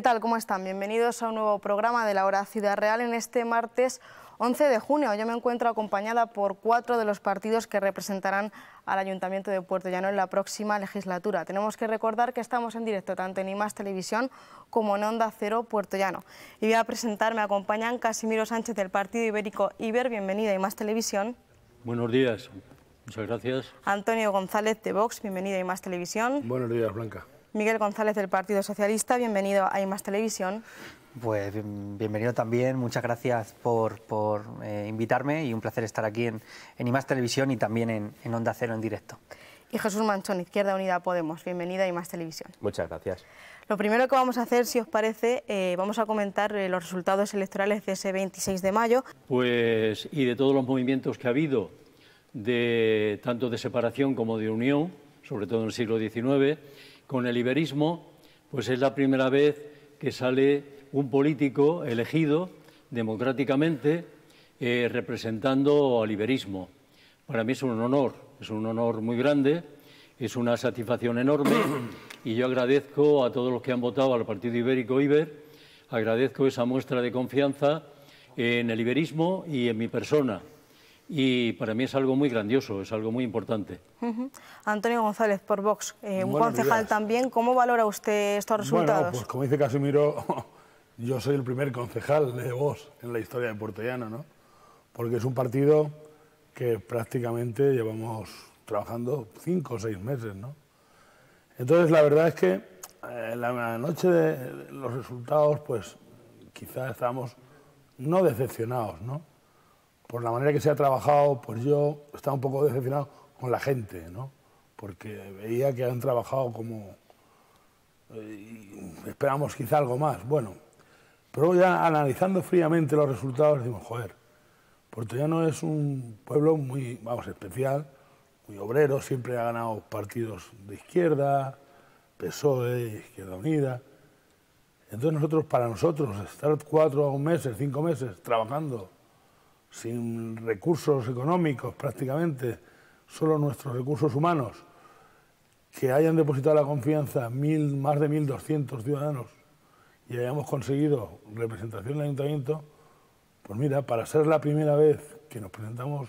¿Qué tal? ¿Cómo están? Bienvenidos a un nuevo programa de la Hora Ciudad Real en este martes 11 de junio. Yo me encuentro acompañada por cuatro de los partidos que representarán al Ayuntamiento de Puerto Llano en la próxima legislatura. Tenemos que recordar que estamos en directo tanto en IMAS Televisión como en Onda Cero Puerto Llano. Y voy a presentar, me acompañan Casimiro Sánchez del Partido Ibérico Iber. Bienvenida a IMAS Televisión. Buenos días. Muchas gracias. Antonio González de Vox, Bienvenida a IMAS Televisión. Buenos días, Blanca. Miguel González del Partido Socialista, bienvenido a IMAS Televisión. Pues bienvenido también, muchas gracias por, eh, invitarme y un placer estar aquí en, en IMAS Televisión y también en, Onda Cero en directo. Y Jesús Manchón, Izquierda Unida Podemos, bienvenida a IMAS Televisión. Muchas gracias. Lo primero que vamos a hacer, si os parece, eh, vamos a comentar eh, los resultados electorales de ese 26 de mayo. Pues, y de todos los movimientos que ha habido, de, tanto de separación como de unión, sobre todo en el siglo XIX, con el iberismo, pues es la primera vez que sale un político elegido democráticamente eh, representando al iberismo. Para mí es un honor, es un honor muy grande, es una satisfacción enorme y yo agradezco a todos los que han votado al Partido Ibérico Iber, agradezco esa muestra de confianza en el iberismo y en mi persona y para mí es algo muy grandioso, es algo muy importante. Antonio González, por Vox, eh, un concejal también, ¿cómo valora usted estos resultados? Bueno, pues como dice Casimiro, yo soy el primer concejal de Vox en la historia de Portellano, ¿no? Porque es un partido que prácticamente llevamos trabajando cinco o seis meses, ¿no? Entonces, la verdad es que eh, la noche de los resultados, pues quizás estábamos no decepcionados, ¿no? por la manera que se ha trabajado, pues yo estaba un poco decepcionado con la gente, ¿no? Porque veía que han trabajado como... Eh, esperamos quizá algo más, bueno. Pero ya analizando fríamente los resultados, decimos, joder, no es un pueblo muy, vamos, especial, muy obrero, siempre ha ganado partidos de izquierda, PSOE, Izquierda Unida. Entonces nosotros, para nosotros, estar cuatro meses, cinco meses trabajando sin recursos económicos prácticamente, solo nuestros recursos humanos, que hayan depositado la confianza más de 1.200 ciudadanos y hayamos conseguido representación en el ayuntamiento, pues mira, para ser la primera vez que nos presentamos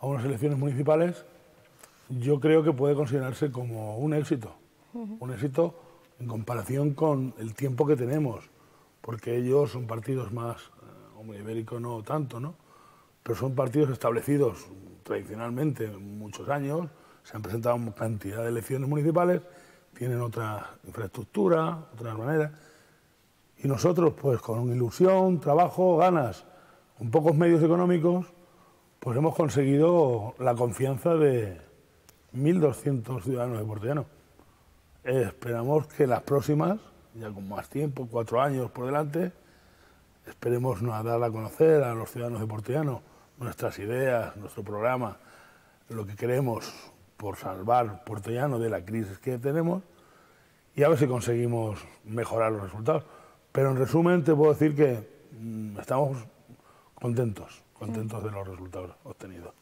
a unas elecciones municipales, yo creo que puede considerarse como un éxito, un éxito en comparación con el tiempo que tenemos, porque ellos son partidos más, eh, hombre, ibérico no tanto, ¿no? pero son partidos establecidos tradicionalmente muchos años, se han presentado cantidad de elecciones municipales, tienen otra infraestructura, otras manera. y nosotros pues con ilusión, trabajo, ganas, con pocos medios económicos, pues hemos conseguido la confianza de 1.200 ciudadanos de Portellano. Esperamos que las próximas, ya con más tiempo, cuatro años por delante, esperemos a dar a conocer a los ciudadanos de Portellano nuestras ideas, nuestro programa, lo que queremos por salvar Puerto Llano de la crisis que tenemos y a ver si conseguimos mejorar los resultados. Pero en resumen te puedo decir que mm, estamos contentos, contentos de los resultados obtenidos.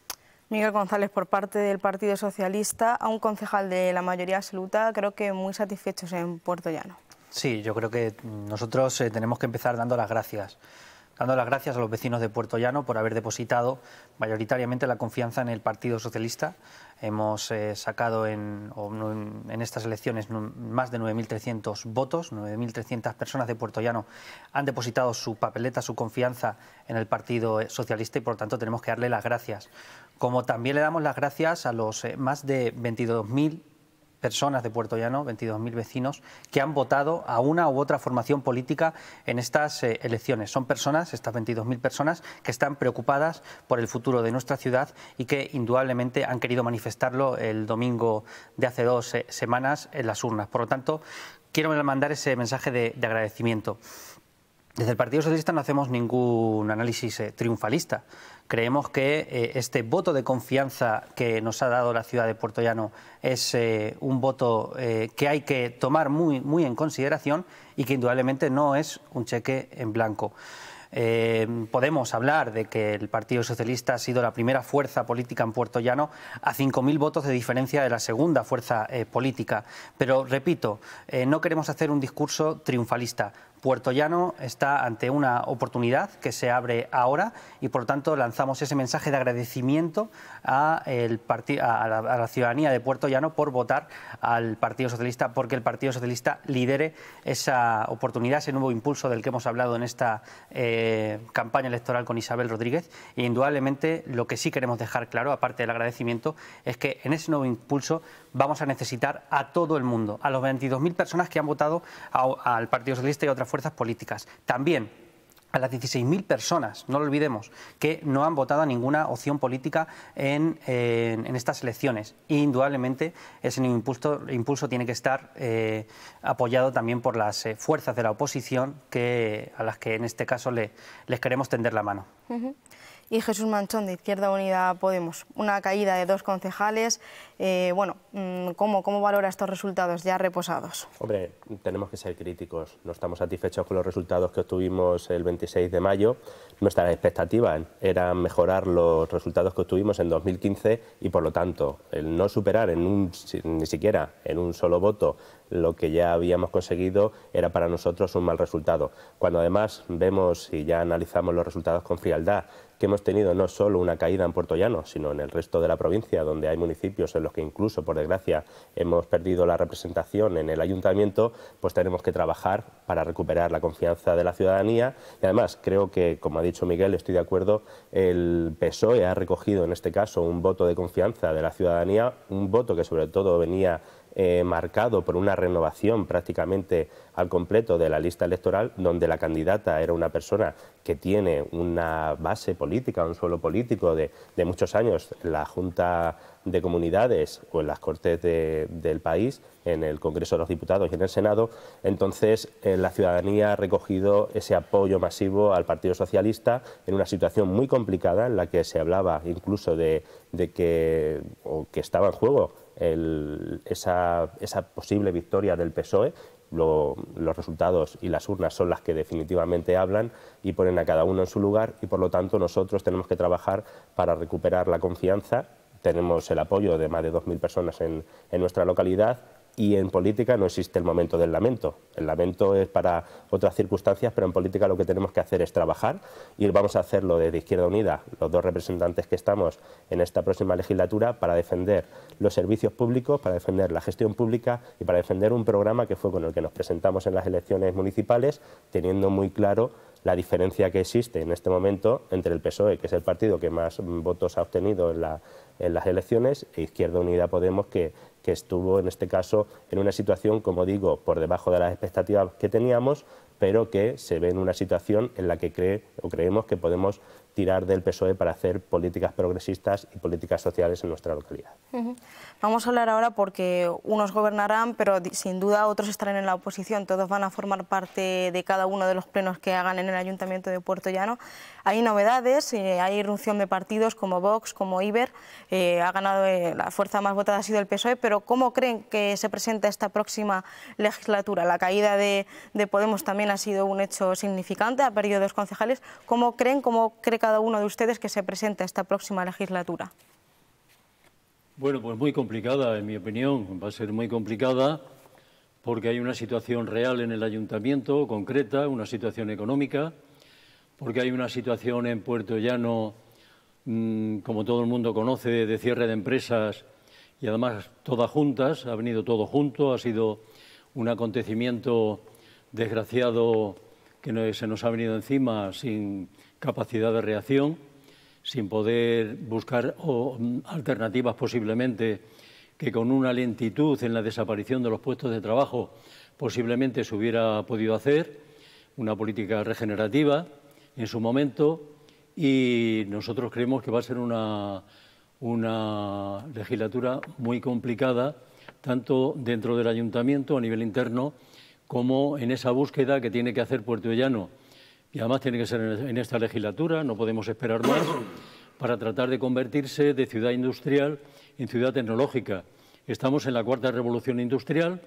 Miguel González, por parte del Partido Socialista, a un concejal de la mayoría absoluta, creo que muy satisfechos en Puerto Llano. Sí, yo creo que nosotros eh, tenemos que empezar dando las gracias dando las gracias a los vecinos de Puerto Llano por haber depositado mayoritariamente la confianza en el Partido Socialista. Hemos eh, sacado en, estas elecciones más de 9.300 votos, 9.300 personas de Puerto Llano han depositado su papeleta, su confianza en el Partido eh, Socialista y por tanto tenemos que darle las gracias. Como también le damos las gracias a los eh, más de 22.000 personas de Puerto Llano, 22.000 vecinos, que han votado a una u otra formación política en estas eh, elecciones. Son personas, estas 22.000 personas, que están preocupadas por el futuro de nuestra ciudad y que indudablemente han querido manifestarlo el domingo de hace dos eh, semanas en las urnas. Por lo tanto, quiero mandar ese mensaje de, agradecimiento. Desde el Partido Socialista no hacemos ningún análisis eh, triunfalista Creemos que eh, este voto de confianza que nos ha dado la ciudad de Puerto Llano es eh, un voto eh, que hay que tomar muy, en consideración y que indudablemente no es un cheque en blanco. podemos hablar de que el Partido Socialista ha sido la primera fuerza política en Puerto Llano a 5.000 votos de diferencia de la segunda fuerza política. Pero, repito, no queremos hacer un discurso triunfalista. Puerto Llano está ante una oportunidad que se abre ahora y por lo tanto lanzamos ese mensaje de agradecimiento a, la, ciudadanía de Puerto Llano por votar al Partido Socialista porque el Partido Socialista lidere esa oportunidad, ese nuevo impulso del que hemos hablado en esta eh, campaña electoral con Isabel Rodríguez Y indudablemente lo que sí queremos dejar claro, aparte del agradecimiento, es que en ese nuevo impulso vamos a necesitar a todo el mundo, a los 22.000 personas que han votado al Partido Socialista y a otras fuerzas políticas. También a las 16.000 personas, no lo olvidemos, que no han votado a ninguna opción política en, estas elecciones. E, indudablemente, ese impulso, impulso tiene que estar eh, apoyado también por las eh, fuerzas de la oposición que, a las que en este caso les queremos tender la mano y Jesús Manchón de Izquierda Unida Podemos. Una caída de dos concejales. Eh, bueno, mm, ¿cómo, valora estos resultados ya reposados? Hombre, tenemos que ser críticos. No estamos satisfechos con los resultados que obtuvimos el 26 de mayo. Nuestra expectativa era mejorar los resultados que obtuvimos en 2015 y, por lo tanto, el no superar en ni siquiera en un solo voto lo que ya habíamos conseguido era para nosotros un mal resultado. Cuando además vemos y ya analizamos los resultados con frialdad que hemos tenido no solo una caída en Puerto Llano, sino en el resto de la provincia, donde hay municipios en los que incluso, por desgracia, hemos perdido la representación en el ayuntamiento, pues tenemos que trabajar para recuperar la confianza de la ciudadanía. Y además, creo que, como ha dicho Miguel, estoy de acuerdo, el PSOE ha recogido en este caso un voto de confianza de la ciudadanía, un voto que sobre todo venía eh, marcado por una renovación prácticamente al completo de la lista electoral, donde la candidata era una persona que tiene una base política, un suelo político de, muchos años en la Junta de Comunidades o en las Cortes del país, en el Congreso de los Diputados y en el Senado. Entonces, eh, la ciudadanía ha recogido ese apoyo masivo al Partido Socialista en una situación muy complicada en la que se hablaba incluso de, que estaba en juego esa, posible victoria del PSOE. los resultados y las urnas son las que definitivamente hablan y ponen a cada uno en su lugar y por lo tanto nosotros tenemos que trabajar para recuperar la confianza tenemos el apoyo de más de 2.000 personas en, nuestra localidad y en política no existe el momento del lamento. El lamento es para otras circunstancias, pero en política lo que tenemos que hacer es trabajar y vamos a hacerlo desde Izquierda Unida, los dos representantes que estamos en esta próxima legislatura, para defender los servicios públicos, para defender la gestión pública y para defender un programa que fue con el que nos presentamos en las elecciones municipales, teniendo muy claro la diferencia que existe en este momento entre el PSOE, que es el partido que más votos ha obtenido en, en las elecciones, e Izquierda Unida Podemos, que que estuvo en este caso en una situación, como digo, por debajo de las expectativas que teníamos, pero que se ve en una situación en la que cree o creemos que podemos tirar del PSOE para hacer políticas progresistas y políticas sociales en nuestra localidad. Vamos a hablar ahora porque unos gobernarán, pero sin duda otros estarán en la oposición. Todos van a formar parte de cada uno de los plenos que hagan en el Ayuntamiento de Puerto Llano. Hay novedades, eh, hay irrupción de partidos como Vox, como Iber, eh, ha ganado eh, la fuerza más votada ha sido el PSOE, pero ¿cómo creen que se presenta esta próxima legislatura? La caída de, de Podemos también ha sido un hecho significante, ha perdido dos concejales. ¿Cómo creen, cómo cree cada uno de ustedes que se presenta esta próxima legislatura? Bueno, pues muy complicada, en mi opinión, va a ser muy complicada porque hay una situación real en el ayuntamiento, concreta, una situación económica porque hay una situación en Puerto Llano, mm, como todo el mundo conoce, de cierre de empresas y además todas juntas, ha venido todo junto, ha sido un acontecimiento desgraciado que se nos ha venido encima sin capacidad de reacción, sin poder buscar mm, alternativas posiblemente que con una lentitud en la desaparición de los puestos de trabajo posiblemente se hubiera podido hacer, una política regenerativa en su momento y nosotros creemos que va a ser una, una legislatura muy complicada, tanto dentro del ayuntamiento a nivel interno como en esa búsqueda que tiene que hacer Puerto Llano. Y además tiene que ser en esta legislatura, no podemos esperar más, para tratar de convertirse de ciudad industrial en ciudad tecnológica. Estamos en la cuarta revolución industrial,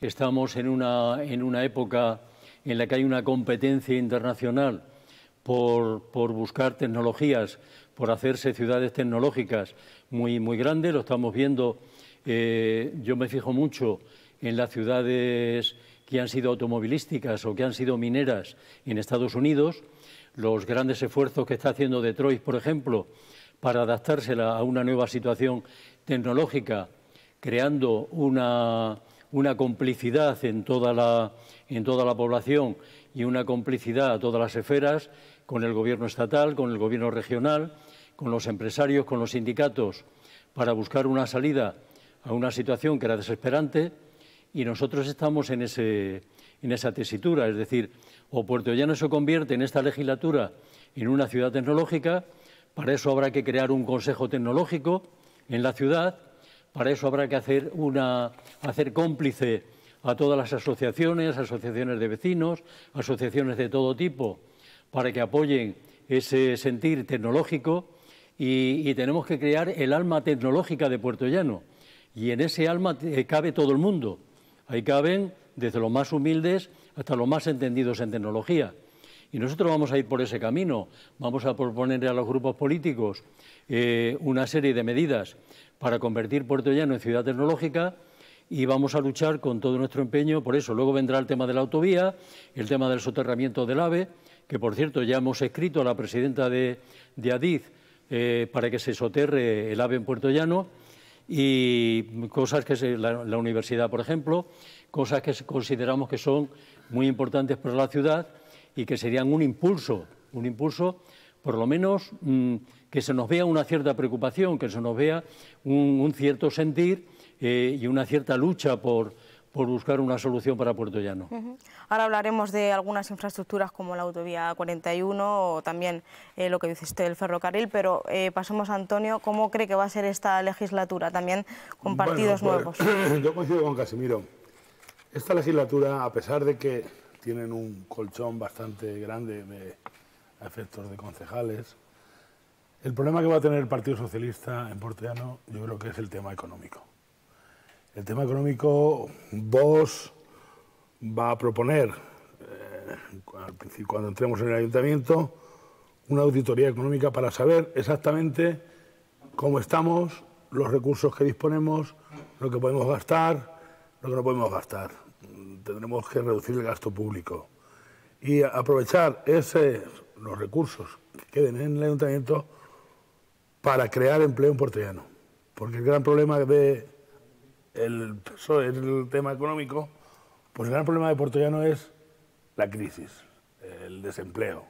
estamos en una, en una época en la que hay una competencia internacional por, buscar tecnologías, por hacerse ciudades tecnológicas muy, muy grandes, lo estamos viendo, eh, yo me fijo mucho en las ciudades que han sido automovilísticas o que han sido mineras en Estados Unidos, los grandes esfuerzos que está haciendo Detroit, por ejemplo, para adaptársela a una nueva situación tecnológica, creando una, complicidad en toda la población y una complicidad a todas las esferas con el gobierno estatal, con el gobierno regional, con los empresarios, con los sindicatos, para buscar una salida a una situación que era desesperante y nosotros estamos en, esa tesitura, es decir, o Puerto Llano se convierte en esta legislatura en una ciudad tecnológica, para eso habrá que crear un consejo tecnológico en la ciudad, para eso habrá que hacer cómplice a todas las asociaciones, asociaciones de vecinos, asociaciones de todo tipo, para que apoyen ese sentir tecnológico y, tenemos que crear el alma tecnológica de Puerto Llano. Y en ese alma eh, cabe todo el mundo. Ahí caben desde los más humildes hasta los más entendidos en tecnología. Y nosotros vamos a ir por ese camino. Vamos a proponer a los grupos políticos eh, una serie de medidas para convertir Puerto Llano en ciudad tecnológica y vamos a luchar con todo nuestro empeño por eso. Luego vendrá el tema de la autovía, el tema del soterramiento del AVE que por cierto ya hemos escrito a la presidenta de, de Adiz eh, para que se soterre el AVE en Puerto Llano y cosas que la, universidad, por ejemplo, cosas que consideramos que son muy importantes para la ciudad y que serían un impulso, un impulso por lo menos mm, que se nos vea una cierta preocupación, que se nos vea un, cierto sentir eh, y una cierta lucha por, por buscar una solución para Puerto Llano. Ahora hablaremos de algunas infraestructuras como la autovía 41 o también eh, lo que dice usted el ferrocarril, pero eh, pasemos a Antonio, ¿cómo cree que va a ser esta legislatura también con partidos pues, nuevos? Yo coincido con Casimiro. Esta legislatura, a pesar de que tienen un colchón bastante grande de a efectos de concejales, el problema que va a tener el Partido Socialista en Puerto Llano yo creo que es el tema económico. El tema económico, vos va a proponer, eh, cuando entremos en el ayuntamiento, una auditoría económica para saber exactamente cómo estamos, los recursos que disponemos, lo que podemos gastar, lo que no podemos gastar. Tendremos que reducir el gasto público y aprovechar ese, los recursos que queden en el ayuntamiento para crear empleo en Puerto Porque el gran problema de el, el tema económico, pues el gran problema de Llano es la crisis, el desempleo.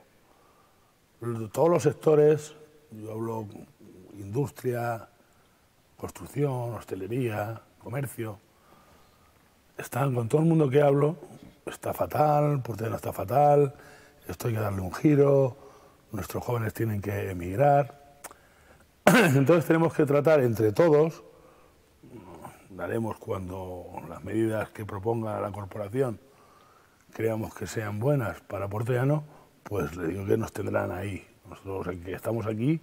Todos los sectores, yo hablo industria, construcción, hostelería, comercio, están con todo el mundo que hablo, está fatal, Llano está fatal, esto hay que darle un giro, nuestros jóvenes tienen que emigrar. Entonces tenemos que tratar entre todos daremos cuando las medidas que proponga la corporación creamos que sean buenas para Porteano, pues le digo que nos tendrán ahí. Nosotros que estamos aquí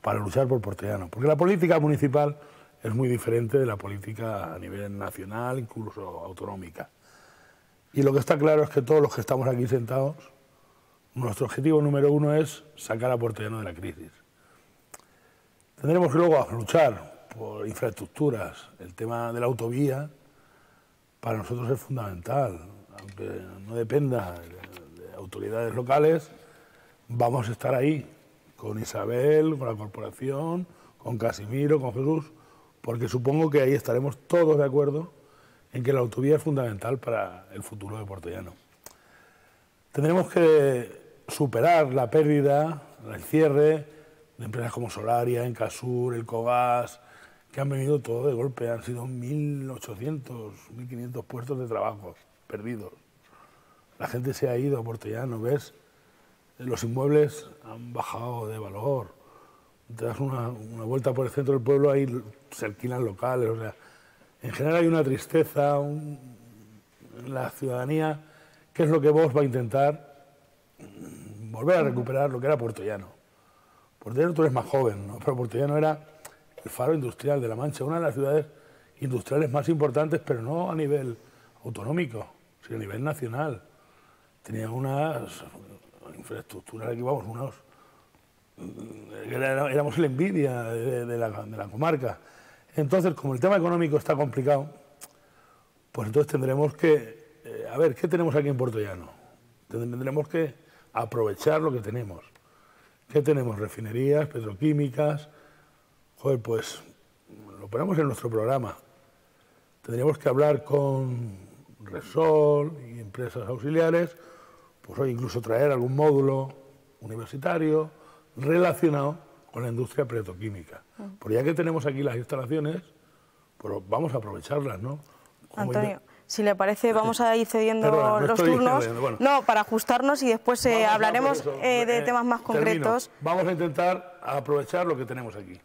para luchar por Portellano. Porque la política municipal es muy diferente de la política a nivel nacional, incluso autonómica. Y lo que está claro es que todos los que estamos aquí sentados, nuestro objetivo número uno es sacar a Porteano de la crisis. Tendremos que luego a luchar por infraestructuras. El tema de la autovía para nosotros es fundamental, aunque no dependa de autoridades locales, vamos a estar ahí, con Isabel, con la corporación, con Casimiro, con Jesús, porque supongo que ahí estaremos todos de acuerdo en que la autovía es fundamental para el futuro de Portellano. Tendremos que superar la pérdida, el cierre de empresas como Solaria, Encasur, El Cogas, que han venido todo de golpe. Han sido 1.800, 1.500 puestos de trabajo perdidos. La gente se ha ido a Portellano, ves, los inmuebles han bajado de valor. Te das una, una vuelta por el centro del pueblo, ahí se alquilan locales. O sea, en general hay una tristeza en la ciudadanía, que es lo que vos va a intentar volver a recuperar lo que era Portellano Llano. tú eres más joven, ¿no? pero Portellano era el faro industrial de La Mancha, una de las ciudades industriales más importantes, pero no a nivel autonómico, sino a nivel nacional. Tenía unas infraestructuras aquí, vamos, unos... Éramos la envidia de, la, comarca. Entonces, como el tema económico está complicado, pues entonces tendremos que, eh, a ver, ¿qué tenemos aquí en Puerto Llano? Tendremos que aprovechar lo que tenemos. ¿Qué tenemos? Refinerías, petroquímicas, joder, pues lo ponemos en nuestro programa. Tendríamos que hablar con Resol y empresas auxiliares, pues hoy incluso traer algún módulo universitario relacionado con la industria petroquímica. Ah. Por ya que tenemos aquí las instalaciones, pues vamos a aprovecharlas, ¿no? Antonio, si le parece, vamos a ir cediendo los turnos. No, para ajustarnos y después eh, hablaremos eh, de eh, temas más concretos. Vamos a intentar aprovechar lo que tenemos aquí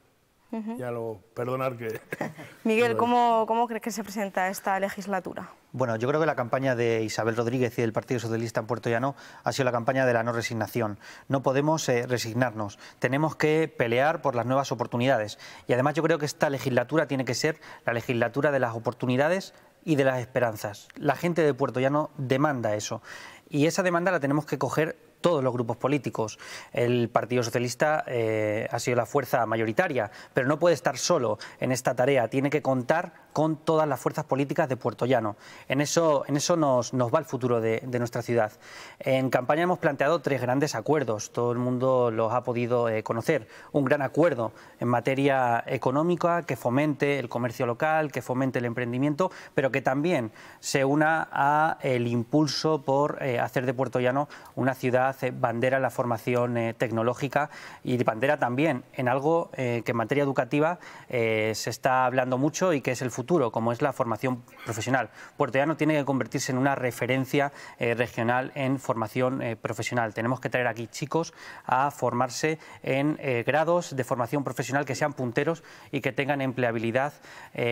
ya lo perdonar que... Miguel, ¿cómo, crees que se presenta esta legislatura? Bueno, yo creo que la campaña de Isabel Rodríguez y del Partido Socialista en Puerto Llano ha sido la campaña de la no resignación. No podemos eh, resignarnos, tenemos que pelear por las nuevas oportunidades. Y además yo creo que esta legislatura tiene que ser la legislatura de las oportunidades y de las esperanzas. La gente de Puerto Llano demanda eso. Y esa demanda la tenemos que coger todos los grupos políticos. El Partido Socialista eh, ha sido la fuerza mayoritaria, pero no puede estar solo en esta tarea. Tiene que contar con todas las fuerzas políticas de Puerto Llano. En eso, en eso nos, va el futuro de, nuestra ciudad. En campaña hemos planteado tres grandes acuerdos. Todo el mundo los ha podido eh, conocer. Un gran acuerdo en materia económica que fomente el comercio local, que fomente el emprendimiento, pero que también se una a el impulso por eh, hacer de Puerto Llano una ciudad hace bandera la formación eh, tecnológica y bandera también en algo eh, que en materia educativa eh, se está hablando mucho y que es el futuro, como es la formación profesional. Puerto no tiene que convertirse en una referencia regional en formación profesional. Tenemos que traer aquí chicos a formarse en grados de formación profesional que sean punteros y que tengan empleabilidad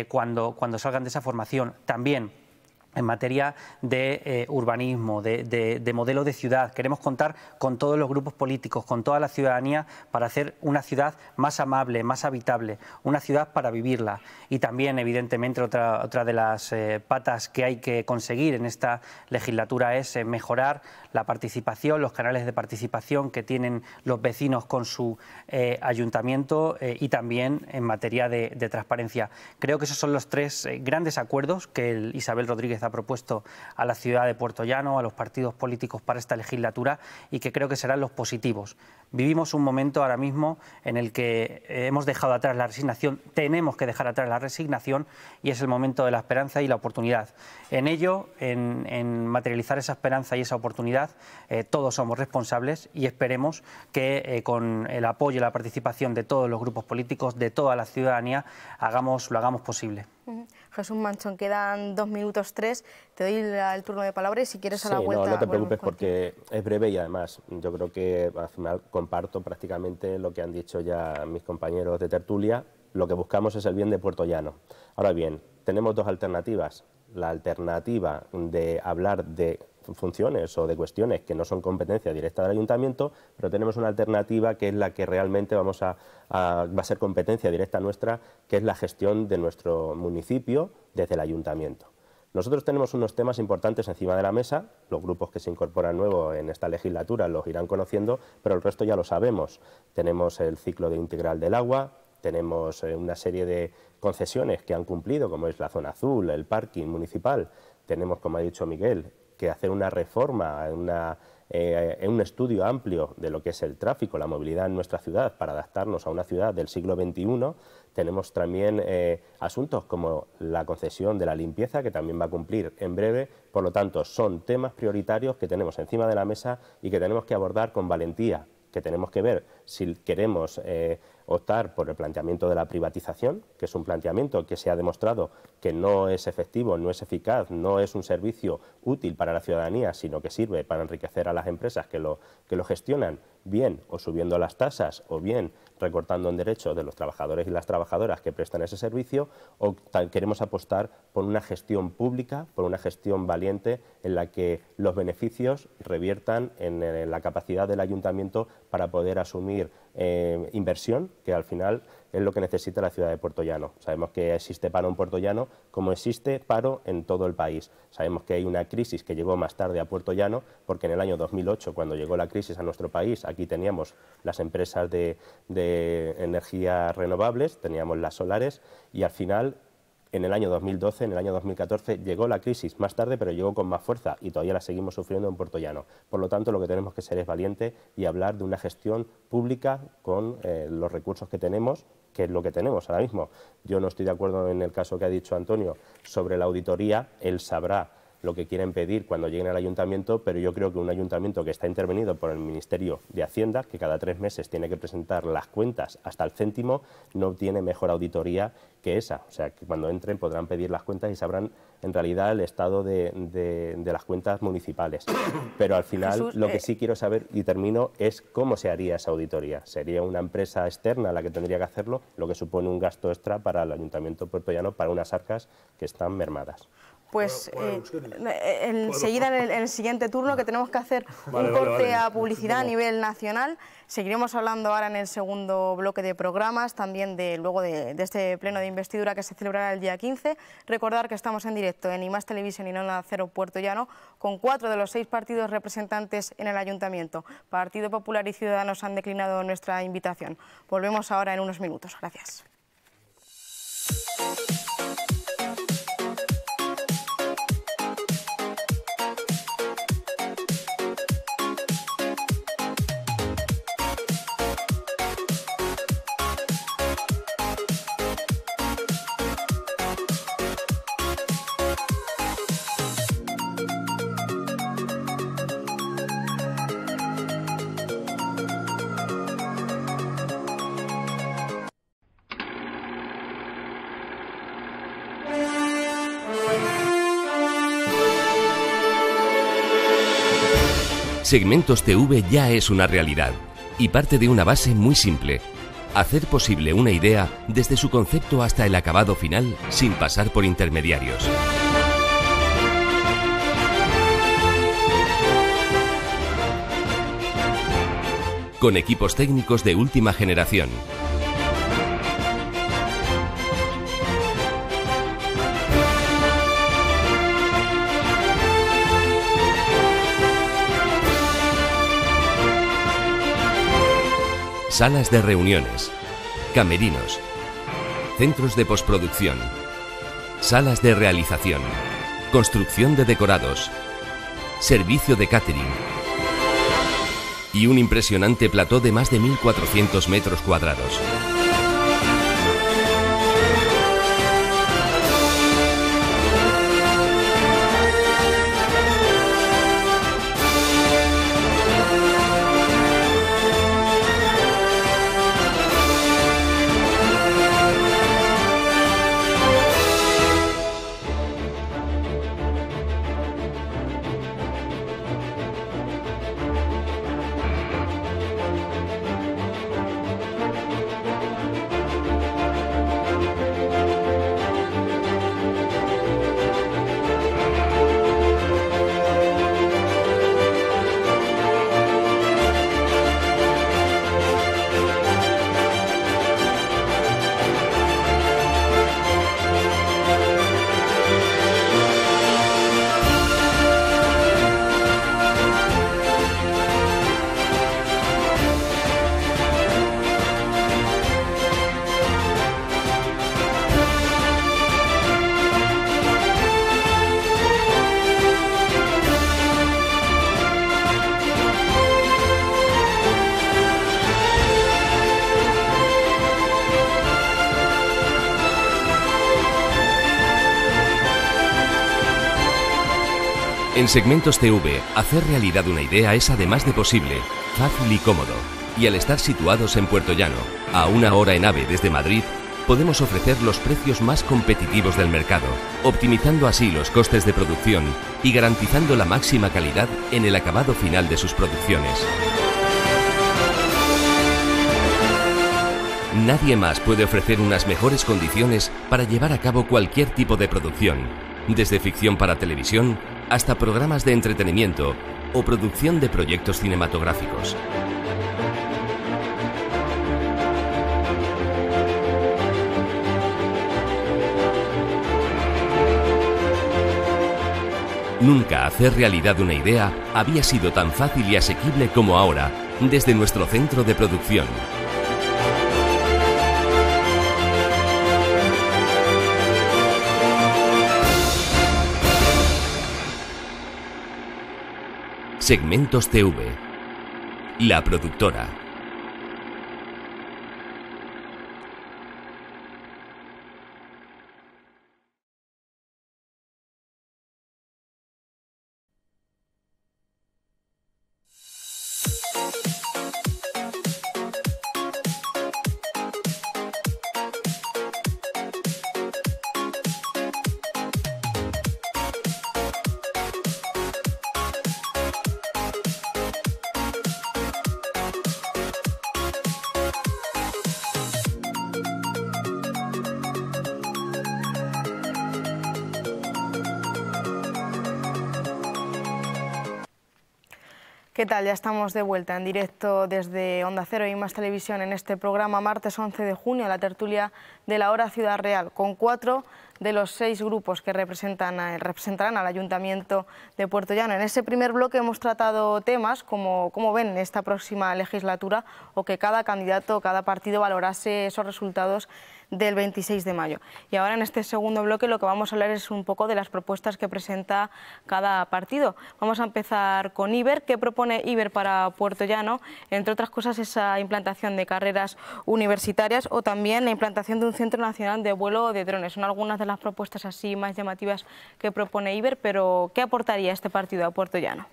cuando, cuando salgan de esa formación. También en materia de eh, urbanismo, de, modelo de ciudad. Queremos contar con todos los grupos políticos, con toda la ciudadanía, para hacer una ciudad más amable, más habitable, una ciudad para vivirla. Y también, evidentemente, otra, otra de las eh, patas que hay que conseguir en esta legislatura es eh, mejorar la participación, los canales de participación que tienen los vecinos con su ayuntamiento y también en materia de, transparencia. Creo que esos son los tres grandes acuerdos que Isabel Rodríguez ha propuesto a la ciudad de Puerto Llano, a los partidos políticos para esta legislatura y que creo que serán los positivos. Vivimos un momento ahora mismo en el que eh, hemos dejado atrás la resignación, tenemos que dejar atrás la resignación y es el momento de la esperanza y la oportunidad. En ello, en, materializar esa esperanza y esa oportunidad, eh, todos somos responsables y esperemos que eh, con el apoyo y la participación de todos los grupos políticos, de toda la ciudadanía, hagamos, lo hagamos posible. Jesús Manchón, quedan dos minutos tres. Te doy el turno de palabra y si quieres a la vuelta... No, no te preocupes porque es breve y además yo creo que al final comparto prácticamente lo que han dicho ya mis compañeros de tertulia. Lo que buscamos es el bien de Puerto Llano. Ahora bien, tenemos dos alternativas. La alternativa de hablar de funciones o de cuestiones que no son competencia directa del ayuntamiento, pero tenemos una alternativa que es la que realmente vamos a, va a ser competencia directa nuestra, que es la gestión de nuestro municipio desde el ayuntamiento. Nosotros tenemos unos temas importantes encima de la mesa, los grupos que se incorporan nuevo en esta legislatura los irán conociendo, pero el resto ya lo sabemos. Tenemos el ciclo de integral del agua, tenemos eh, una serie de concesiones que han cumplido, como es la zona azul, el parking municipal, tenemos, como ha dicho Miguel, que hacer una reforma, en eh, un estudio amplio de lo que es el tráfico, la movilidad en nuestra ciudad para adaptarnos a una ciudad del siglo XXI, tenemos también eh, asuntos como la concesión de la limpieza, que también va a cumplir en breve. Por lo tanto, son temas prioritarios que tenemos encima de la mesa y que tenemos que abordar con valentía, que tenemos que ver si queremos eh, optar por el planteamiento de la privatización, que es un planteamiento que se ha demostrado que no es efectivo, no es eficaz, no es un servicio útil para la ciudadanía, sino que sirve para enriquecer a las empresas que lo, que lo gestionan bien o subiendo las tasas o bien recortando en derechos de los trabajadores y las trabajadoras que prestan ese servicio o queremos apostar por una gestión pública, por una gestión valiente en la que los beneficios reviertan en, la capacidad del ayuntamiento para poder asumir eh, inversión que al final es lo que necesita la ciudad de Puerto Llano. Sabemos que existe paro en Puerto Llano como existe paro en todo el país. Sabemos que hay una crisis que llegó más tarde a Puerto Llano porque en el año 2008, cuando llegó la crisis a nuestro país, aquí teníamos las empresas de, de energías renovables, teníamos las solares y al final en el año 2012, en el año 2014, llegó la crisis más tarde, pero llegó con más fuerza y todavía la seguimos sufriendo en Puerto Llano. Por lo tanto, lo que tenemos que ser es valiente y hablar de una gestión pública con eh, los recursos que tenemos, que es lo que tenemos ahora mismo. Yo no estoy de acuerdo en el caso que ha dicho Antonio sobre la auditoría, él sabrá lo que quieren pedir cuando lleguen al ayuntamiento, pero yo creo que un ayuntamiento que está intervenido por el Ministerio de Hacienda, que cada tres meses tiene que presentar las cuentas hasta el céntimo, no tiene mejor auditoría que esa. O sea, que cuando entren podrán pedir las cuentas y sabrán en realidad el estado de, las cuentas municipales. Pero al final lo que eh, sí quiero saber, y termino, es cómo se haría esa auditoría. ¿Sería una empresa externa la que tendría que hacerlo, lo que supone un gasto extra para el ayuntamiento puertollano, para unas arcas que están mermadas? pues enseguida eh, eh, eh, en el, en el, siguiente turno que tenemos que hacer un corte a publicidad a nivel nacional. Seguiremos hablando ahora en el segundo bloque de programas, también de luego de, este pleno de investidura que se celebrará el día 15. Recordar que estamos en directo en IMAS Televisión y no en la Cero Puerto Llano, con cuatro de los seis partidos representantes en el Ayuntamiento. Partido Popular y Ciudadanos han declinado nuestra invitación. Volvemos ahora en unos minutos. Gracias. Segmentos TV ya es una realidad y parte de una base muy simple. Hacer posible una idea desde su concepto hasta el acabado final sin pasar por intermediarios. Con equipos técnicos de última generación, salas de reuniones, camerinos, centros de postproducción, salas de realización, construcción de decorados, servicio de catering y un impresionante plató de más de 1.400 metros cuadrados. Segmentos TV, hacer realidad una idea es además de posible, fácil y cómodo. Y al estar situados en Puerto Llano, a una hora en AVE desde Madrid, podemos ofrecer los precios más competitivos del mercado, optimizando así los costes de producción y garantizando la máxima calidad en el acabado final de sus producciones. Nadie más puede ofrecer unas mejores condiciones para llevar a cabo cualquier tipo de producción, desde ficción para televisión hasta programas de entretenimiento o producción de proyectos cinematográficos. Nunca hacer realidad una idea había sido tan fácil y asequible como ahora, desde nuestro centro de producción. Segmentos TV. La productora. estamos de vuelta en directo desde Onda Cero y Más Televisión en este programa martes 11 de junio, la tertulia de la hora Ciudad Real, con cuatro de los seis grupos que representan representarán al Ayuntamiento de Puerto Llano. En ese primer bloque hemos tratado temas como cómo ven esta próxima legislatura o que cada candidato cada partido valorase esos resultados del 26 de mayo. Y ahora en este segundo bloque lo que vamos a hablar es un poco de las propuestas que presenta cada partido. Vamos a empezar con Iber. ¿Qué propone Iber para Puerto Llano? Entre otras cosas, esa implantación de carreras universitarias o también la implantación de un centro nacional de vuelo de drones. Son algunas de las propuestas así más llamativas que propone Iber, pero ¿qué aportaría este partido a Puerto Llano?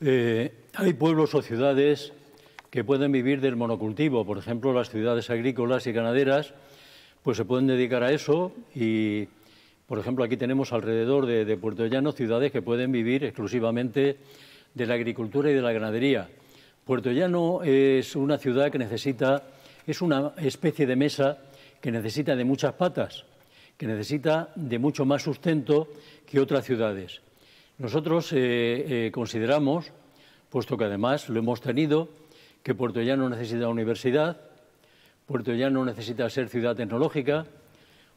Eh, hay pueblos o ciudades que pueden vivir del monocultivo, por ejemplo, las ciudades agrícolas y ganaderas, pues se pueden dedicar a eso y, por ejemplo, aquí tenemos alrededor de, Puerto Llano ciudades que pueden vivir exclusivamente de la agricultura y de la ganadería. Puerto Llano es una ciudad que necesita, es una especie de mesa que necesita de muchas patas, que necesita de mucho más sustento que otras ciudades. Nosotros eh, eh, consideramos, puesto que además lo hemos tenido, que Puerto no necesita universidad, Puerto no necesita ser ciudad tecnológica,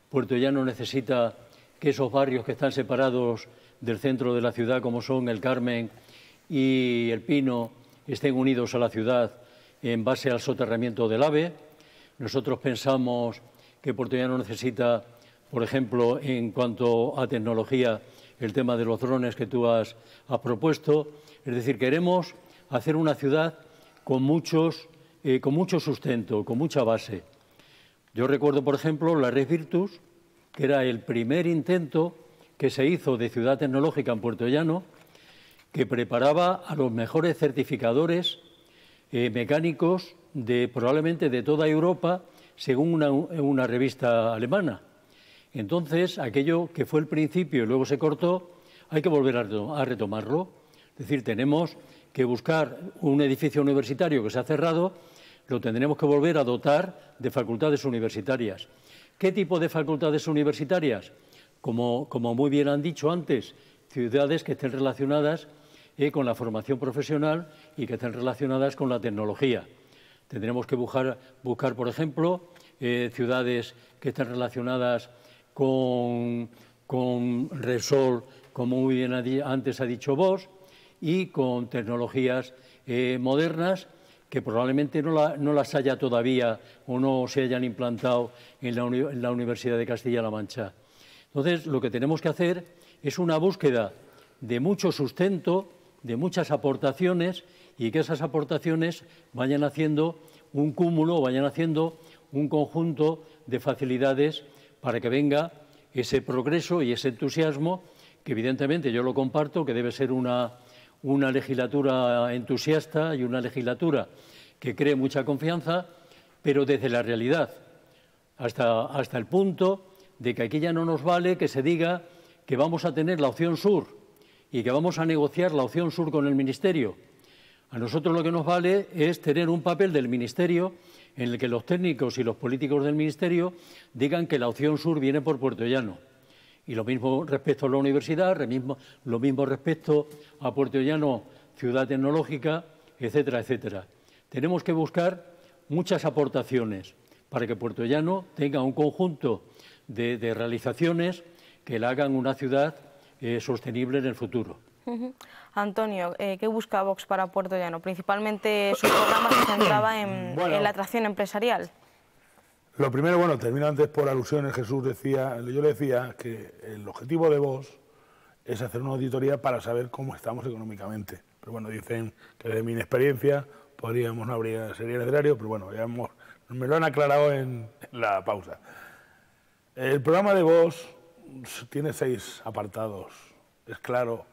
Puerto no necesita que esos barrios que están separados del centro de la ciudad, como son el Carmen y el Pino, estén unidos a la ciudad en base al soterramiento del AVE. Nosotros pensamos que Puerto no necesita, por ejemplo, en cuanto a tecnología, el tema de los drones que tú has propuesto. Es decir, queremos hacer una ciudad con, muchos, eh, con mucho sustento, con mucha base. Yo recuerdo, por ejemplo, la Red Virtus, que era el primer intento que se hizo de ciudad tecnológica en Puerto Llano, que preparaba a los mejores certificadores eh, mecánicos de probablemente de toda Europa, según una, una revista alemana. Entonces, aquello que fue el principio y luego se cortó, hay que volver a retomarlo. Es decir, tenemos que buscar un edificio universitario que se ha cerrado, lo tendremos que volver a dotar de facultades universitarias. ¿Qué tipo de facultades universitarias? Como, muy bien han dicho antes, ciudades que estén relacionadas eh, con la formación profesional y que estén relacionadas con la tecnología. Tendremos que buscar, buscar por ejemplo, eh, ciudades que estén relacionadas con, con Resol, como muy bien antes ha dicho vos, y con tecnologías eh, modernas que probablemente no, las haya todavía o no se hayan implantado en la, en la Universidad de Castilla-La Mancha. Entonces, lo que tenemos que hacer es una búsqueda de mucho sustento, de muchas aportaciones y que esas aportaciones vayan haciendo un cúmulo, vayan haciendo un conjunto de facilidades para que venga ese progreso y ese entusiasmo, que evidentemente yo lo comparto, que debe ser una, una legislatura entusiasta y una legislatura que cree mucha confianza, pero desde la realidad, hasta, hasta el punto de que aquí ya no nos vale que se diga que vamos a tener la opción sur y que vamos a negociar la opción sur con el Ministerio. A nosotros lo que nos vale es tener un papel del Ministerio en el que los técnicos y los políticos del Ministerio digan que la opción sur viene por Puerto Llano. Y lo mismo respecto a la universidad, lo mismo, respecto a Puerto Llano, ciudad tecnológica, etcétera, etcétera. Tenemos que buscar muchas aportaciones para que Puerto Llano tenga un conjunto de, realizaciones que la hagan una ciudad eh, sostenible en el futuro. Antonio, eh, ¿qué busca Vox para Puerto Llano? Principalmente su programa se centraba en la atracción empresarial. Lo primero, bueno, termino antes por alusiones. Jesús decía, yo le decía que el objetivo de vos es hacer una auditoría para saber cómo estamos económicamente. Pero bueno, dicen que desde mi inexperiencia podríamos no habría, sería necesario, pero bueno, ya me lo han aclarado en, la pausa. El programa de vos tiene seis apartados. Es claro,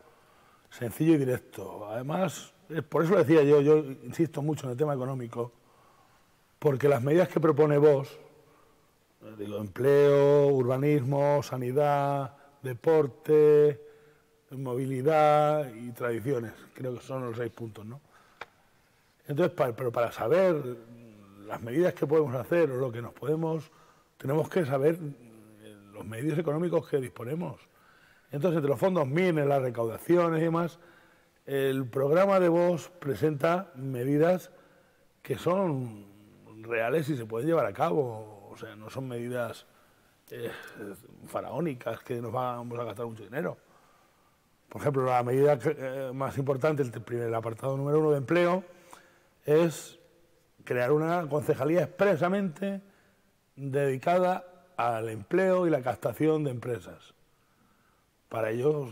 sencillo y directo. Además, por eso decía yo, yo insisto mucho en el tema económico, porque las medidas que propone vos digo, empleo, urbanismo, sanidad, deporte, movilidad y tradiciones. Creo que son los seis puntos, ¿no? Entonces, pero para saber las medidas que podemos hacer o lo que nos podemos, tenemos que saber eh, los medios económicos que disponemos. Entonces, entre los fondos MINES, las recaudaciones y demás, el programa de voz presenta medidas que son reales y se pueden llevar a cabo o sea, no son medidas eh, faraónicas que nos vamos a gastar mucho dinero. Por ejemplo, la medida eh, más importante, el, apartado número uno de empleo, es crear una concejalía expresamente dedicada al empleo y la captación de empresas. Para ello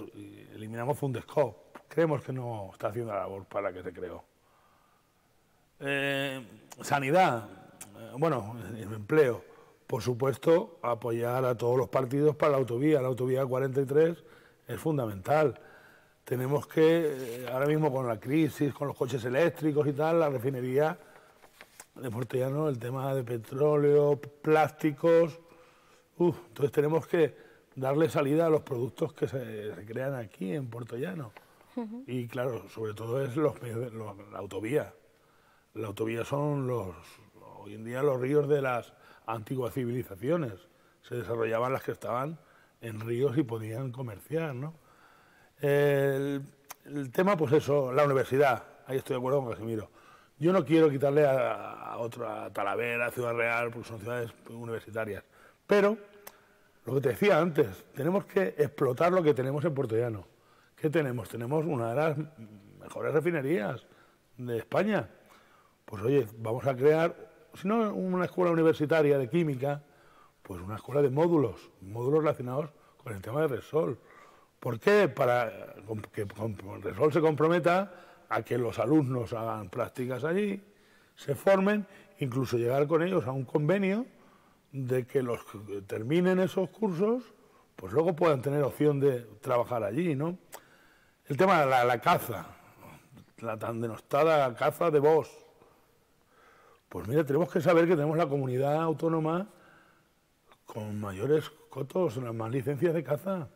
eliminamos Fundescop. Creemos que no está haciendo la labor para que se creó. Eh, sanidad, bueno, empleo. Por supuesto, apoyar a todos los partidos para la autovía. La autovía 43 es fundamental. Tenemos que, eh, ahora mismo con la crisis, con los coches eléctricos y tal, la refinería de Portellano, el tema de petróleo, plásticos. entonces tenemos que darle salida a los productos que se, crean aquí en Portellano Y claro, sobre todo es la autovía. La autovía son los, hoy en día los ríos de las antiguas civilizaciones. Se desarrollaban las que estaban en ríos y podían comerciar, ¿no? El, tema, pues eso, la universidad. Ahí estoy de acuerdo con Casimiro. Yo no quiero quitarle a, otra a Talavera, a Ciudad Real, porque son ciudades universitarias. Pero, lo que te decía antes, tenemos que explotar lo que tenemos en Puerto Llano. ¿Qué tenemos? Tenemos una de las mejores refinerías de España. Pues oye, vamos a crear si no una escuela universitaria de química, pues una escuela de módulos, módulos relacionados con el tema de Resol. ¿Por qué? Para que Resol se comprometa a que los alumnos hagan prácticas allí, se formen, incluso llegar con ellos a un convenio de que los que terminen esos cursos, pues luego puedan tener opción de trabajar allí, ¿no? El tema de la, caza, la tan denostada caza de vos pues mira, tenemos que saber que tenemos la comunidad autónoma con mayores cotos, más licencias de caza.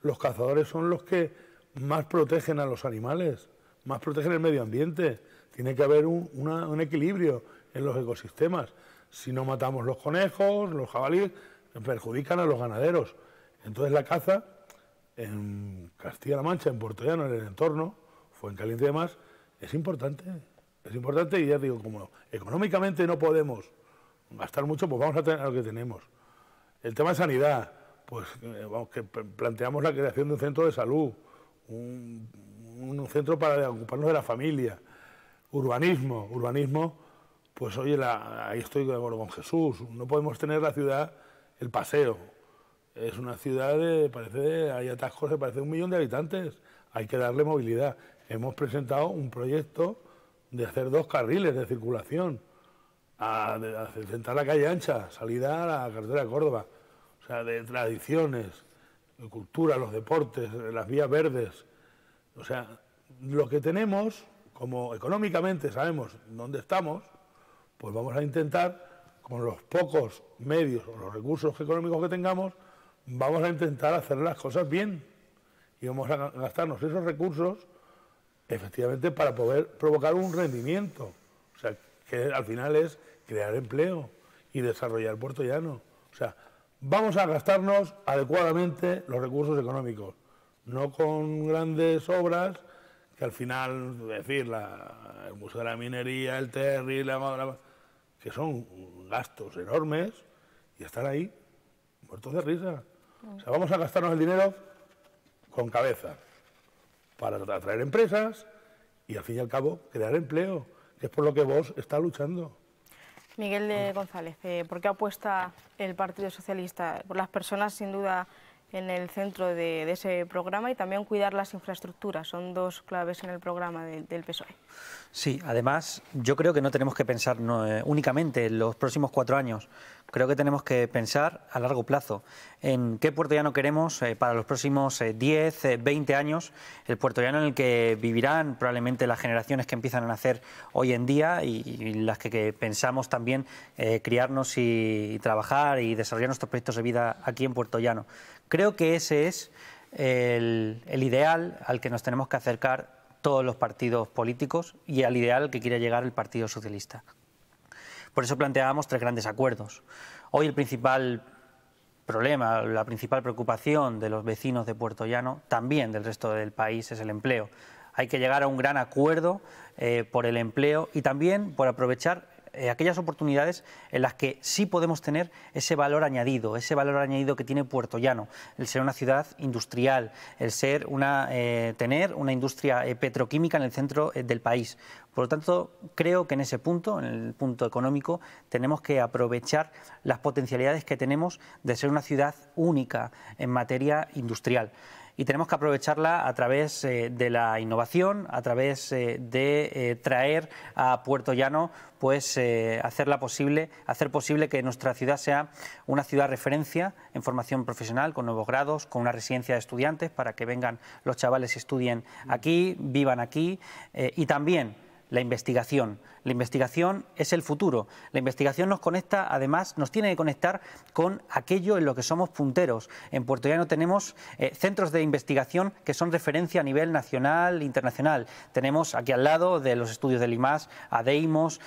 Los cazadores son los que más protegen a los animales, más protegen el medio ambiente. Tiene que haber un, equilibrio en los ecosistemas. Si no matamos los conejos, los jabalíes, perjudican a los ganaderos. Entonces la caza en Castilla-La Mancha, en Puerto Llano, en el entorno, Fuencaliente y demás, es importante es importante y ya digo, como económicamente no podemos gastar mucho, pues vamos a tener lo que tenemos. El tema de sanidad, pues eh, vamos, que planteamos la creación de un centro de salud, un, centro para ocuparnos de la familia, urbanismo, urbanismo, pues oye, ahí estoy de acuerdo con Jesús, no podemos tener la ciudad, el paseo, es una ciudad parece, hay atascos, parece un millón de habitantes, hay que darle movilidad. Hemos presentado un proyecto de hacer dos carriles de circulación, a, sentar la calle ancha, salida a la carretera Córdoba, o sea, de tradiciones, de cultura, los deportes, de las vías verdes. O sea, lo que tenemos, como económicamente sabemos dónde estamos, pues vamos a intentar, con los pocos medios o los recursos económicos que tengamos, vamos a intentar hacer las cosas bien y vamos a gastarnos esos recursos efectivamente para poder provocar un rendimiento. O sea, que al final es crear empleo y desarrollar Puerto Llano. O sea, vamos a gastarnos adecuadamente los recursos económicos, no con grandes obras que al final, decir, la, el Museo de la Minería, el Terry, la, la, que son gastos enormes y estar ahí muertos de risa. O sea, vamos a gastarnos el dinero con cabeza para atraer empresas y al fin y al cabo crear empleo, que es por lo que vos está luchando. Miguel de González, eh, ¿por qué apuesta el Partido Socialista? Por las personas, sin duda, en el centro de, ese programa y también cuidar las infraestructuras. Son dos claves en el programa del PSOE. Sí, además yo creo que no tenemos que pensar eh, únicamente en los próximos cuatro años creo que tenemos que pensar a largo plazo en qué puerto llano queremos eh, para los próximos 10, eh, 20 eh, años, el puerto en el que vivirán probablemente las generaciones que empiezan a nacer hoy en día y, las que, pensamos también criarnos y, trabajar y desarrollar nuestros proyectos de vida aquí en puerto llano. Creo que ese es el, el ideal al que nos tenemos que acercar todos los partidos políticos y al ideal que quiere llegar el Partido Socialista. Por eso planteábamos tres grandes acuerdos. Hoy el principal problema, la principal preocupación de los vecinos de Puerto Llano, también del resto del país, es el empleo. Hay que llegar a un gran acuerdo eh, por el empleo y también por aprovechar eh, aquellas oportunidades en las que sí podemos tener ese valor añadido, ese valor añadido que tiene Puerto Llano, el ser una ciudad industrial, el ser una, eh, tener una industria eh, petroquímica en el centro del país. Por lo tanto, creo que en ese punto, en el punto económico, tenemos que aprovechar las potencialidades que tenemos de ser una ciudad única en materia industrial y tenemos que aprovecharla a través eh, de la innovación, a través eh, de eh, traer a Puerto Llano, pues hacerla posible, hacer posible que nuestra ciudad sea una ciudad referencia en formación profesional, con nuevos grados, con una residencia de estudiantes para que vengan los chavales y estudien mm. aquí, vivan aquí y también la investigación. La investigación es el futuro. La investigación nos conecta, además, nos tiene que conectar con aquello en lo que somos punteros. En Puerto Llano tenemos eh, centros de investigación que son referencia a nivel nacional e internacional. Tenemos aquí al lado de los estudios del IMAS, ADEIMOS,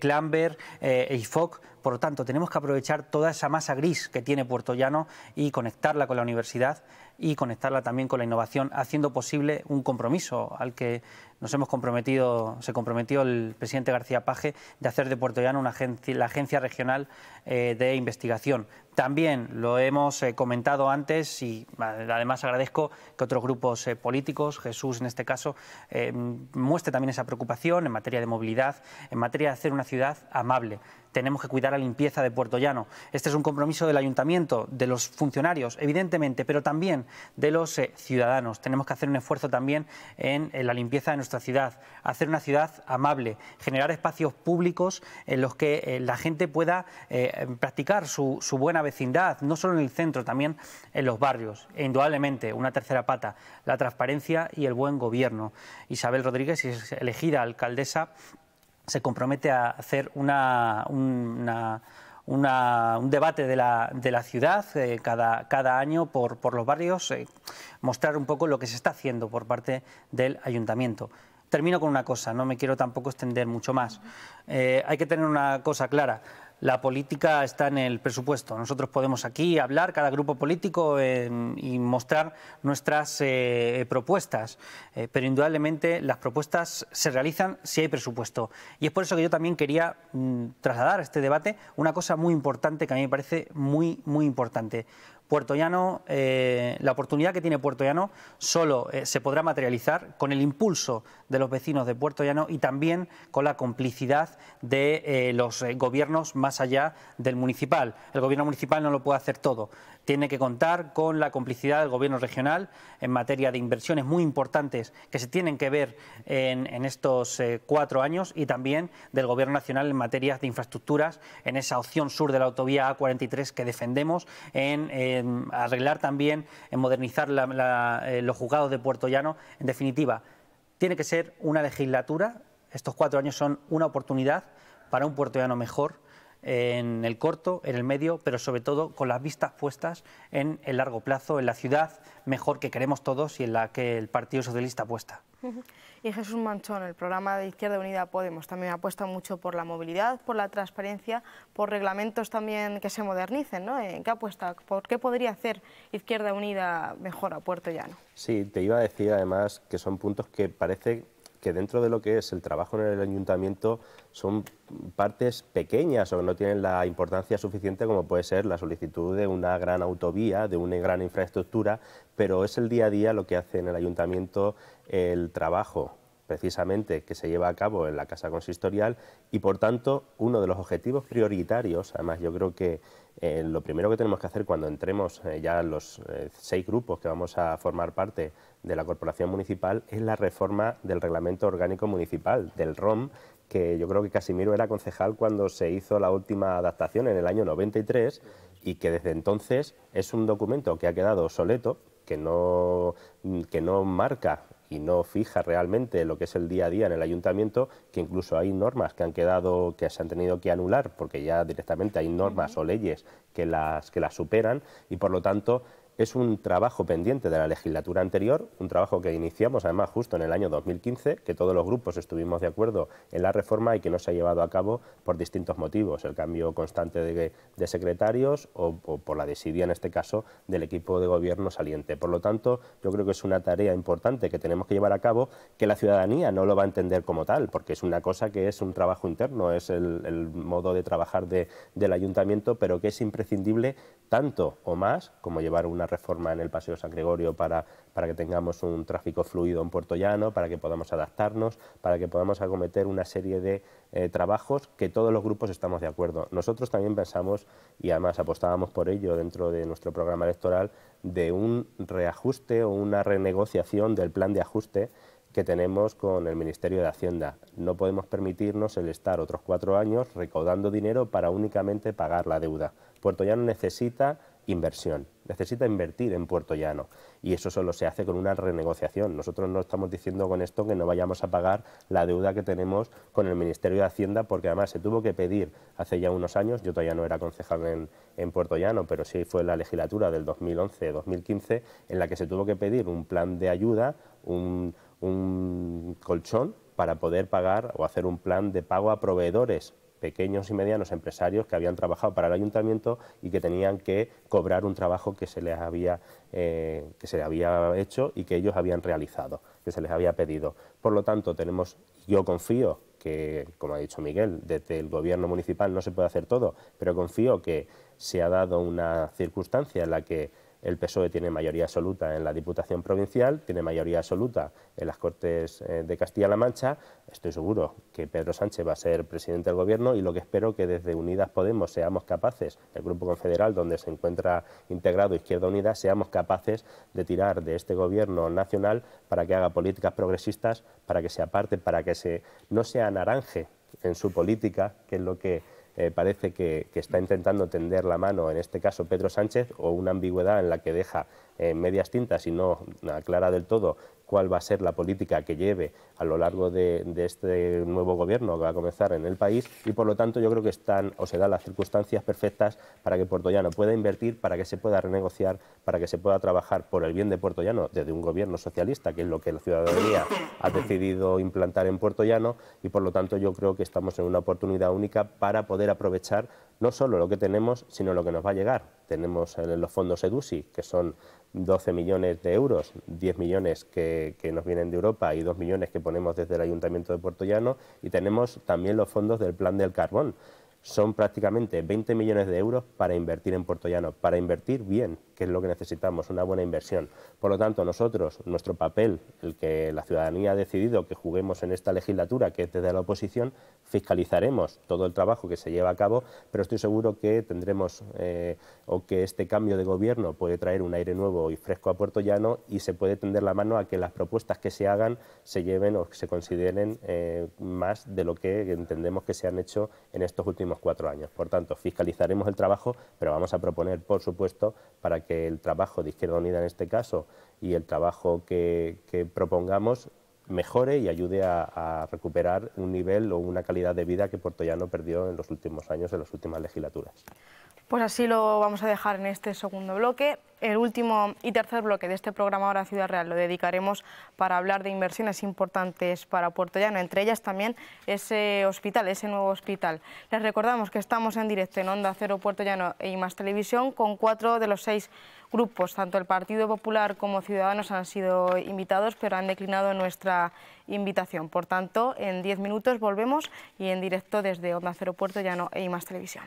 Clamber, eh, eh e Por lo tanto, tenemos que aprovechar toda esa masa gris que tiene Puerto Llano y conectarla con la universidad y conectarla también con la innovación, haciendo posible un compromiso al que nos hemos comprometido, se comprometió el presidente García Paje de hacer de Puerto Llano una agencia, la agencia regional eh, de investigación, también lo hemos eh, comentado antes y además agradezco que otros grupos eh, políticos, Jesús en este caso, eh, muestre también esa preocupación en materia de movilidad, en materia de hacer una ciudad amable. Tenemos que cuidar la limpieza de Puerto Llano. Este es un compromiso del ayuntamiento, de los funcionarios, evidentemente, pero también de los ciudadanos. Tenemos que hacer un esfuerzo también en, la limpieza de nuestra ciudad, hacer una ciudad amable, generar espacios públicos en los que la gente pueda practicar su, su buena vecindad, no solo en el centro, también en los barrios. E indudablemente, una tercera pata, la transparencia y el buen gobierno. Isabel Rodríguez es elegida alcaldesa se compromete a hacer una, un debate de la, ciudad eh, cada, año por, los barrios, eh, mostrar un poco lo que se está haciendo por parte del ayuntamiento. Termino con una cosa, no me quiero tampoco extender mucho más. Eh, hay que tener una cosa clara la política está en el presupuesto. Nosotros podemos aquí hablar, cada grupo político, eh, y mostrar nuestras eh, propuestas, eh, pero indudablemente las propuestas se realizan si hay presupuesto. Y es por eso que yo también quería mm, trasladar a este debate una cosa muy importante que a mí me parece muy, muy importante. Puerto Llano, eh, la oportunidad que tiene Puerto Llano solo eh, se podrá materializar con el impulso de los vecinos de Puerto Llano y también con la complicidad de eh, los gobiernos más allá del municipal. El gobierno municipal no lo puede hacer todo tiene que contar con la complicidad del Gobierno regional en materia de inversiones muy importantes que se tienen que ver en, estos eh, cuatro años y también del Gobierno nacional en materia de infraestructuras, en esa opción sur de la autovía A43 que defendemos, en, arreglar también, en modernizar eh, los juzgados de Puerto Llano. En definitiva, tiene que ser una legislatura, estos cuatro años son una oportunidad para un puerto llano mejor en el corto, en el medio, pero sobre todo con las vistas puestas en el largo plazo, en la ciudad mejor que queremos todos y en la que el Partido Socialista apuesta. Y Jesús Manchón, el programa de Izquierda Unida Podemos también apuesta mucho por la movilidad, por la transparencia, por reglamentos también que se modernicen, ¿no? ¿En qué apuesta? ¿Por qué podría hacer Izquierda Unida mejor a Puerto Llano? Sí, te iba a decir además que son puntos que parece que dentro de lo que es el trabajo en el ayuntamiento son partes pequeñas o no tienen la importancia suficiente como puede ser la solicitud de una gran autovía, de una gran infraestructura, pero es el día a día lo que hace en el ayuntamiento el trabajo precisamente que se lleva a cabo en la Casa Consistorial y por tanto uno de los objetivos prioritarios, además yo creo que eh, lo primero que tenemos que hacer cuando entremos ya eh, ya los eh, seis grupos que vamos a formar parte de la Corporación Municipal es la reforma del Reglamento Orgánico Municipal, del ROM, que yo creo que Casimiro era concejal cuando se hizo la última adaptación en el año 93 y que desde entonces es un documento que ha quedado obsoleto, que no, que no marca y no fija realmente lo que es el día a día en el ayuntamiento, que incluso hay normas que han quedado, que se han tenido que anular, porque ya directamente hay normas o leyes que las, que las superan y por lo tanto es un trabajo pendiente de la legislatura anterior, un trabajo que iniciamos además justo en el año 2015, que todos los grupos estuvimos de acuerdo en la reforma y que no se ha llevado a cabo por distintos motivos, el cambio constante de, secretarios o, por la desidia en este caso del equipo de gobierno saliente. Por lo tanto, yo creo que es una tarea importante que tenemos que llevar a cabo, que la ciudadanía no lo va a entender como tal, porque es una cosa que es un trabajo interno, es el, modo de trabajar del ayuntamiento, pero que es imprescindible tanto o más como llevar una reforma en el Paseo San Gregorio para, que tengamos un tráfico fluido en Puerto Llano, para que podamos adaptarnos, para que podamos acometer una serie de eh, trabajos que todos los grupos estamos de acuerdo. Nosotros también pensamos, y además apostábamos por ello dentro de nuestro programa electoral, de un reajuste o una renegociación del plan de ajuste que tenemos con el Ministerio de Hacienda. No podemos permitirnos el estar otros cuatro años recaudando dinero para únicamente pagar la deuda. Puerto Llano necesita inversión, necesita invertir en Puerto Llano y eso solo se hace con una renegociación. Nosotros no estamos diciendo con esto que no vayamos a pagar la deuda que tenemos con el Ministerio de Hacienda porque además se tuvo que pedir hace ya unos años, yo todavía no era concejal en, Puerto Llano, pero sí fue la legislatura del 2011-2015 en la que se tuvo que pedir un plan de ayuda, un colchón para poder pagar o hacer un plan de pago a proveedores pequeños y medianos empresarios que habían trabajado para el ayuntamiento y que tenían que cobrar un trabajo que se les había, eh, que se había hecho y que ellos habían realizado, que se les había pedido. Por lo tanto, tenemos, yo confío que, como ha dicho Miguel, desde el gobierno municipal no se puede hacer todo, pero confío que se ha dado una circunstancia en la que el PSOE tiene mayoría absoluta en la Diputación Provincial, tiene mayoría absoluta en las Cortes eh, de Castilla-La Mancha. Estoy seguro que Pedro Sánchez va a ser presidente del Gobierno y lo que espero que desde Unidas Podemos seamos capaces, el Grupo Confederal donde se encuentra integrado Izquierda Unida, seamos capaces de tirar de este Gobierno nacional para que haga políticas progresistas, para que se aparte, para que se, no sea naranje en su política, que es lo que eh, parece que, está intentando tender la mano, en este caso Pedro Sánchez, o una ambigüedad en la que deja ...en eh, medias tintas y no aclara del todo cuál va a ser la política que lleve a lo largo de, este nuevo gobierno que va a comenzar en el país y por lo tanto yo creo que están o se dan las circunstancias perfectas para que Puertollano pueda invertir, para que se pueda renegociar, para que se pueda trabajar por el bien de Puertollano desde un gobierno socialista, que es lo que la ciudadanía ha decidido implantar en Puertollano y por lo tanto yo creo que estamos en una oportunidad única para poder aprovechar no solo lo que tenemos, sino lo que nos va a llegar, tenemos los fondos EDUSI, que son 12 millones de euros, 10 millones que, que, nos vienen de Europa y 2 millones que ponemos desde el Ayuntamiento de Puerto Llano, y tenemos también los fondos del Plan del Carbón. Son prácticamente 20 millones de euros para invertir en Puerto Llano, para invertir bien, que es lo que necesitamos, una buena inversión. Por lo tanto, nosotros, nuestro papel, el que la ciudadanía ha decidido que juguemos en esta legislatura, que es desde la oposición, fiscalizaremos todo el trabajo que se lleva a cabo, pero estoy seguro que tendremos eh, o que este cambio de gobierno puede traer un aire nuevo y fresco a Puerto Llano y se puede tender la mano a que las propuestas que se hagan se lleven o se consideren eh, más de lo que entendemos que se han hecho en estos últimos cuatro años. Por tanto, fiscalizaremos el trabajo, pero vamos a proponer, por supuesto, para que que el trabajo de Izquierda Unida en este caso y el trabajo que, propongamos mejore y ayude a, recuperar un nivel o una calidad de vida que Puerto Llano perdió en los últimos años, en las últimas legislaturas. Pues así lo vamos a dejar en este segundo bloque. El último y tercer bloque de este programa Ahora Ciudad Real lo dedicaremos para hablar de inversiones importantes para Puerto Llano, entre ellas también ese hospital, ese nuevo hospital. Les recordamos que estamos en directo en Onda Cero Puerto Llano y e Más Televisión con cuatro de los seis grupos. Tanto el Partido Popular como Ciudadanos han sido invitados, pero han declinado nuestra invitación. Por tanto, en diez minutos volvemos y en directo desde Onda Aeropuerto, ya Llano e IMAS Televisión.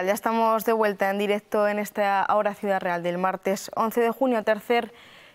Ya estamos de vuelta en directo en esta hora Ciudad Real del martes 11 de junio, tercer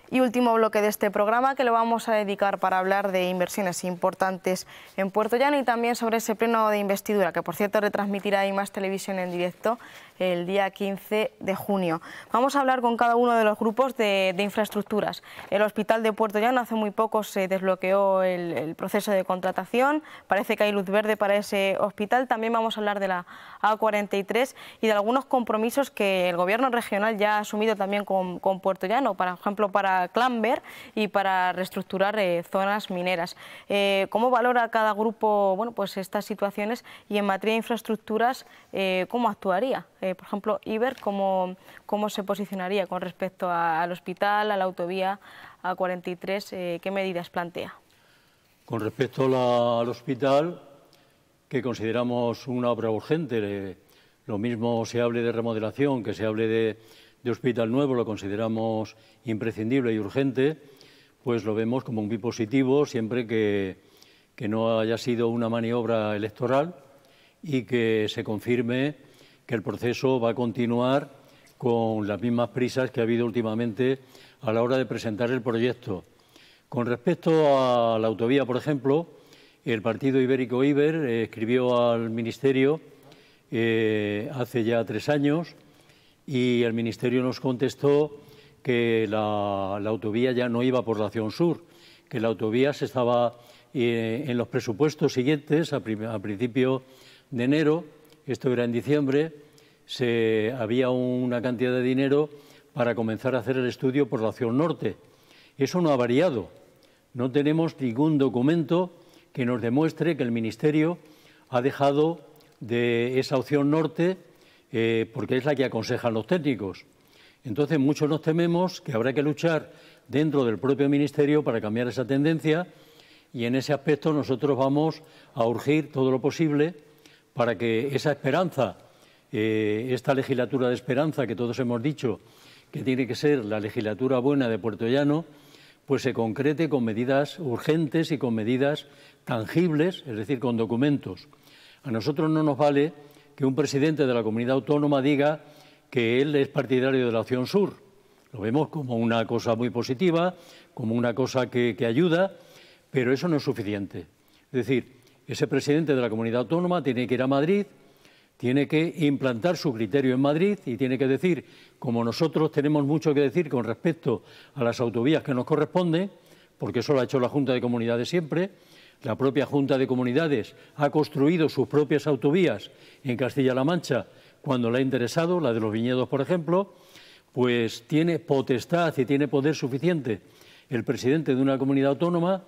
y último bloque de este programa que lo vamos a dedicar para hablar de inversiones importantes en Puerto Llano y también sobre ese pleno de investidura que por cierto retransmitirá más Televisión en directo el día 15 de junio. Vamos a hablar con cada uno de los grupos de, infraestructuras. El Hospital de Puerto Llano hace muy poco se desbloqueó el, proceso de contratación, parece que hay luz verde para ese hospital. También vamos a hablar de la A43 y de algunos compromisos que el Gobierno regional ya ha asumido también con, Puerto Llano, por ejemplo para Clamber y para reestructurar eh, zonas mineras. Eh, ¿Cómo valora cada grupo bueno, pues estas situaciones y en materia de infraestructuras eh, cómo actuaría, eh, por ejemplo, Iber, cómo, cómo se posicionaría con respecto al hospital, a la autovía A43, eh, qué medidas plantea. Con respecto al hospital, que consideramos una obra urgente, lo mismo se hable de remodelación, que se hable de, hospital nuevo, lo consideramos imprescindible y urgente, pues lo vemos como un positivo siempre que no haya sido una maniobra electoral, y que se confirme que el proceso va a continuar con las mismas prisas que ha habido últimamente a la hora de presentar el proyecto. Con respecto a la autovía, por ejemplo, el Partido Ibérico Iber escribió al Ministerio eh, hace ya tres años y el Ministerio nos contestó que la, autovía ya no iba por la acción sur, que la autovía se estaba eh, en los presupuestos siguientes, a principio de enero, esto era en diciembre, se, había una cantidad de dinero para comenzar a hacer el estudio por la opción norte. Eso no ha variado. No tenemos ningún documento que nos demuestre que el Ministerio ha dejado de esa opción norte eh, porque es la que aconsejan los técnicos. Entonces, muchos nos tememos que habrá que luchar dentro del propio Ministerio para cambiar esa tendencia y en ese aspecto nosotros vamos a urgir todo lo posible para que esa esperanza, eh, esta legislatura de esperanza que todos hemos dicho que tiene que ser la legislatura buena de Puerto Llano, pues se concrete con medidas urgentes y con medidas tangibles, es decir, con documentos. A nosotros no nos vale que un presidente de la comunidad autónoma diga que él es partidario de la opción sur. Lo vemos como una cosa muy positiva, como una cosa que, que ayuda, pero eso no es suficiente. Es decir, ese presidente de la comunidad autónoma tiene que ir a Madrid, tiene que implantar su criterio en Madrid y tiene que decir, como nosotros tenemos mucho que decir con respecto a las autovías que nos corresponde, porque eso lo ha hecho la Junta de Comunidades siempre, la propia Junta de Comunidades ha construido sus propias autovías en Castilla-La Mancha cuando le ha interesado, la de los viñedos, por ejemplo, pues tiene potestad y tiene poder suficiente el presidente de una comunidad autónoma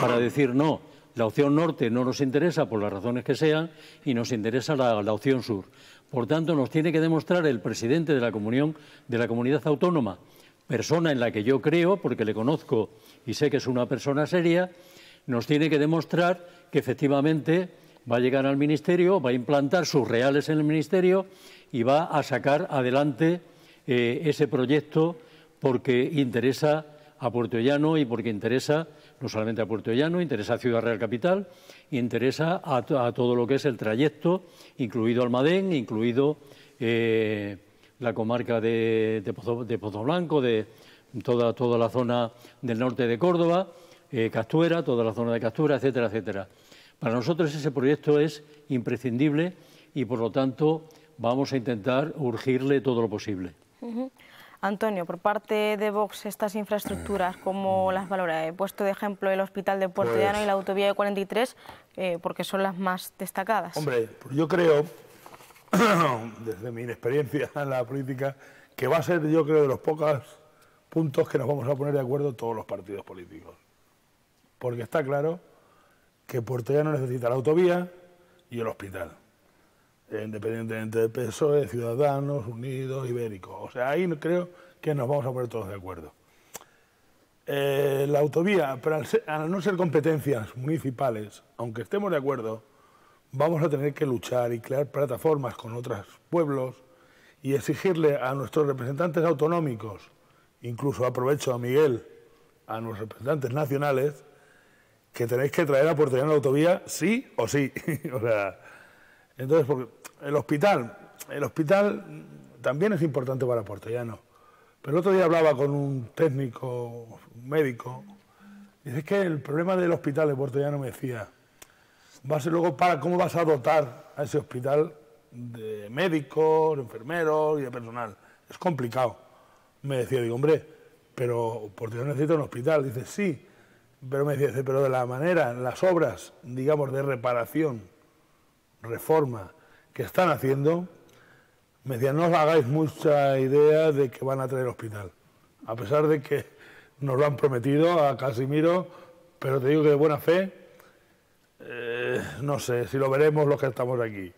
para decir no la opción norte no nos interesa por las razones que sean y nos interesa la, opción sur. Por tanto, nos tiene que demostrar el presidente de la, comunión, de la comunidad autónoma, persona en la que yo creo, porque le conozco y sé que es una persona seria, nos tiene que demostrar que efectivamente va a llegar al Ministerio, va a implantar sus reales en el Ministerio y va a sacar adelante eh, ese proyecto porque interesa a Puerto Llano y porque interesa no solamente a Puerto Llano, interesa a Ciudad Real Capital, interesa a, todo lo que es el trayecto, incluido Almadén, incluido eh, la comarca de, Pozo, de, Blanco, de toda, toda la zona del norte de Córdoba, eh, Castuera, toda la zona de Castuera, etcétera, etcétera. Para nosotros ese proyecto es imprescindible y por lo tanto vamos a intentar urgirle todo lo posible. Antonio, por parte de Vox, estas infraestructuras, ¿cómo mm. las valora? He puesto de ejemplo el Hospital de Puerto pues Llano y la Autovía de 43, eh, porque son las más destacadas. Hombre, yo creo, desde mi experiencia en la política, que va a ser, yo creo, de los pocos puntos que nos vamos a poner de acuerdo todos los partidos políticos. Porque está claro que Puerto Llano necesita la autovía y el hospital. Eh, independientemente del PSOE, Ciudadanos, Unidos, Ibéricos. O sea, ahí creo que nos vamos a poner todos de acuerdo. Eh, la autovía, para no ser competencias municipales, aunque estemos de acuerdo, vamos a tener que luchar y crear plataformas con otros pueblos y exigirle a nuestros representantes autonómicos, incluso aprovecho a Miguel, a nuestros representantes nacionales, que tenéis que traer a Puerto la autovía sí o sí. o sea, entonces, porque el hospital, el hospital también es importante para portellano Pero el otro día hablaba con un técnico, un médico, y dice que el problema del hospital de portellano me decía, va a ser luego para cómo vas a dotar a ese hospital de médicos, de enfermeros y de personal. Es complicado. Me decía, digo, hombre, pero no necesita un hospital. Dice, sí, pero me decía, pero de la manera, las obras, digamos, de reparación reforma que están haciendo, me decían, no os hagáis mucha idea de que van a traer hospital, a pesar de que nos lo han prometido a Casimiro, pero te digo que de buena fe, eh, no sé si lo veremos los que estamos aquí.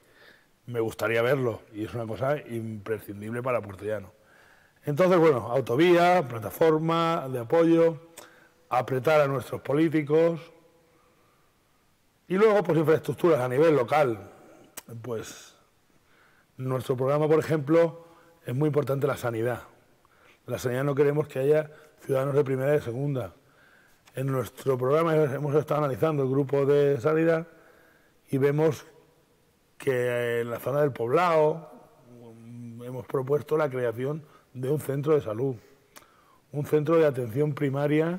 Me gustaría verlo y es una cosa imprescindible para Llano... Entonces, bueno, autovía, plataforma de apoyo, apretar a nuestros políticos y luego pues infraestructuras a nivel local, pues nuestro programa, por ejemplo, es muy importante la sanidad. La sanidad no queremos que haya ciudadanos de primera y de segunda. En nuestro programa hemos estado analizando el grupo de sanidad y vemos que en la zona del poblado hemos propuesto la creación de un centro de salud, un centro de atención primaria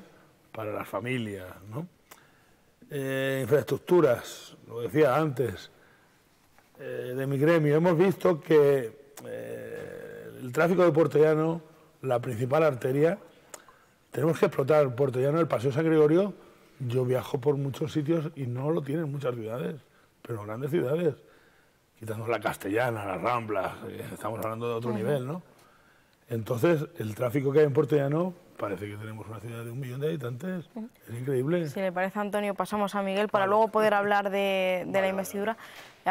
para las familias, eh, infraestructuras, lo decía antes, eh, de mi gremio, hemos visto que eh, el tráfico de Puerto la principal arteria, tenemos que explotar Puerto Llano, el Paseo San Gregorio. Yo viajo por muchos sitios y no lo tienen muchas ciudades, pero grandes ciudades, quitando la castellana, las ramblas, eh, estamos hablando de otro nivel, ¿no? Entonces, el tráfico que hay en Puerto parece que tenemos una ciudad de un millón de habitantes. Es increíble. Si le parece, Antonio, pasamos a Miguel para luego poder hablar de, la investidura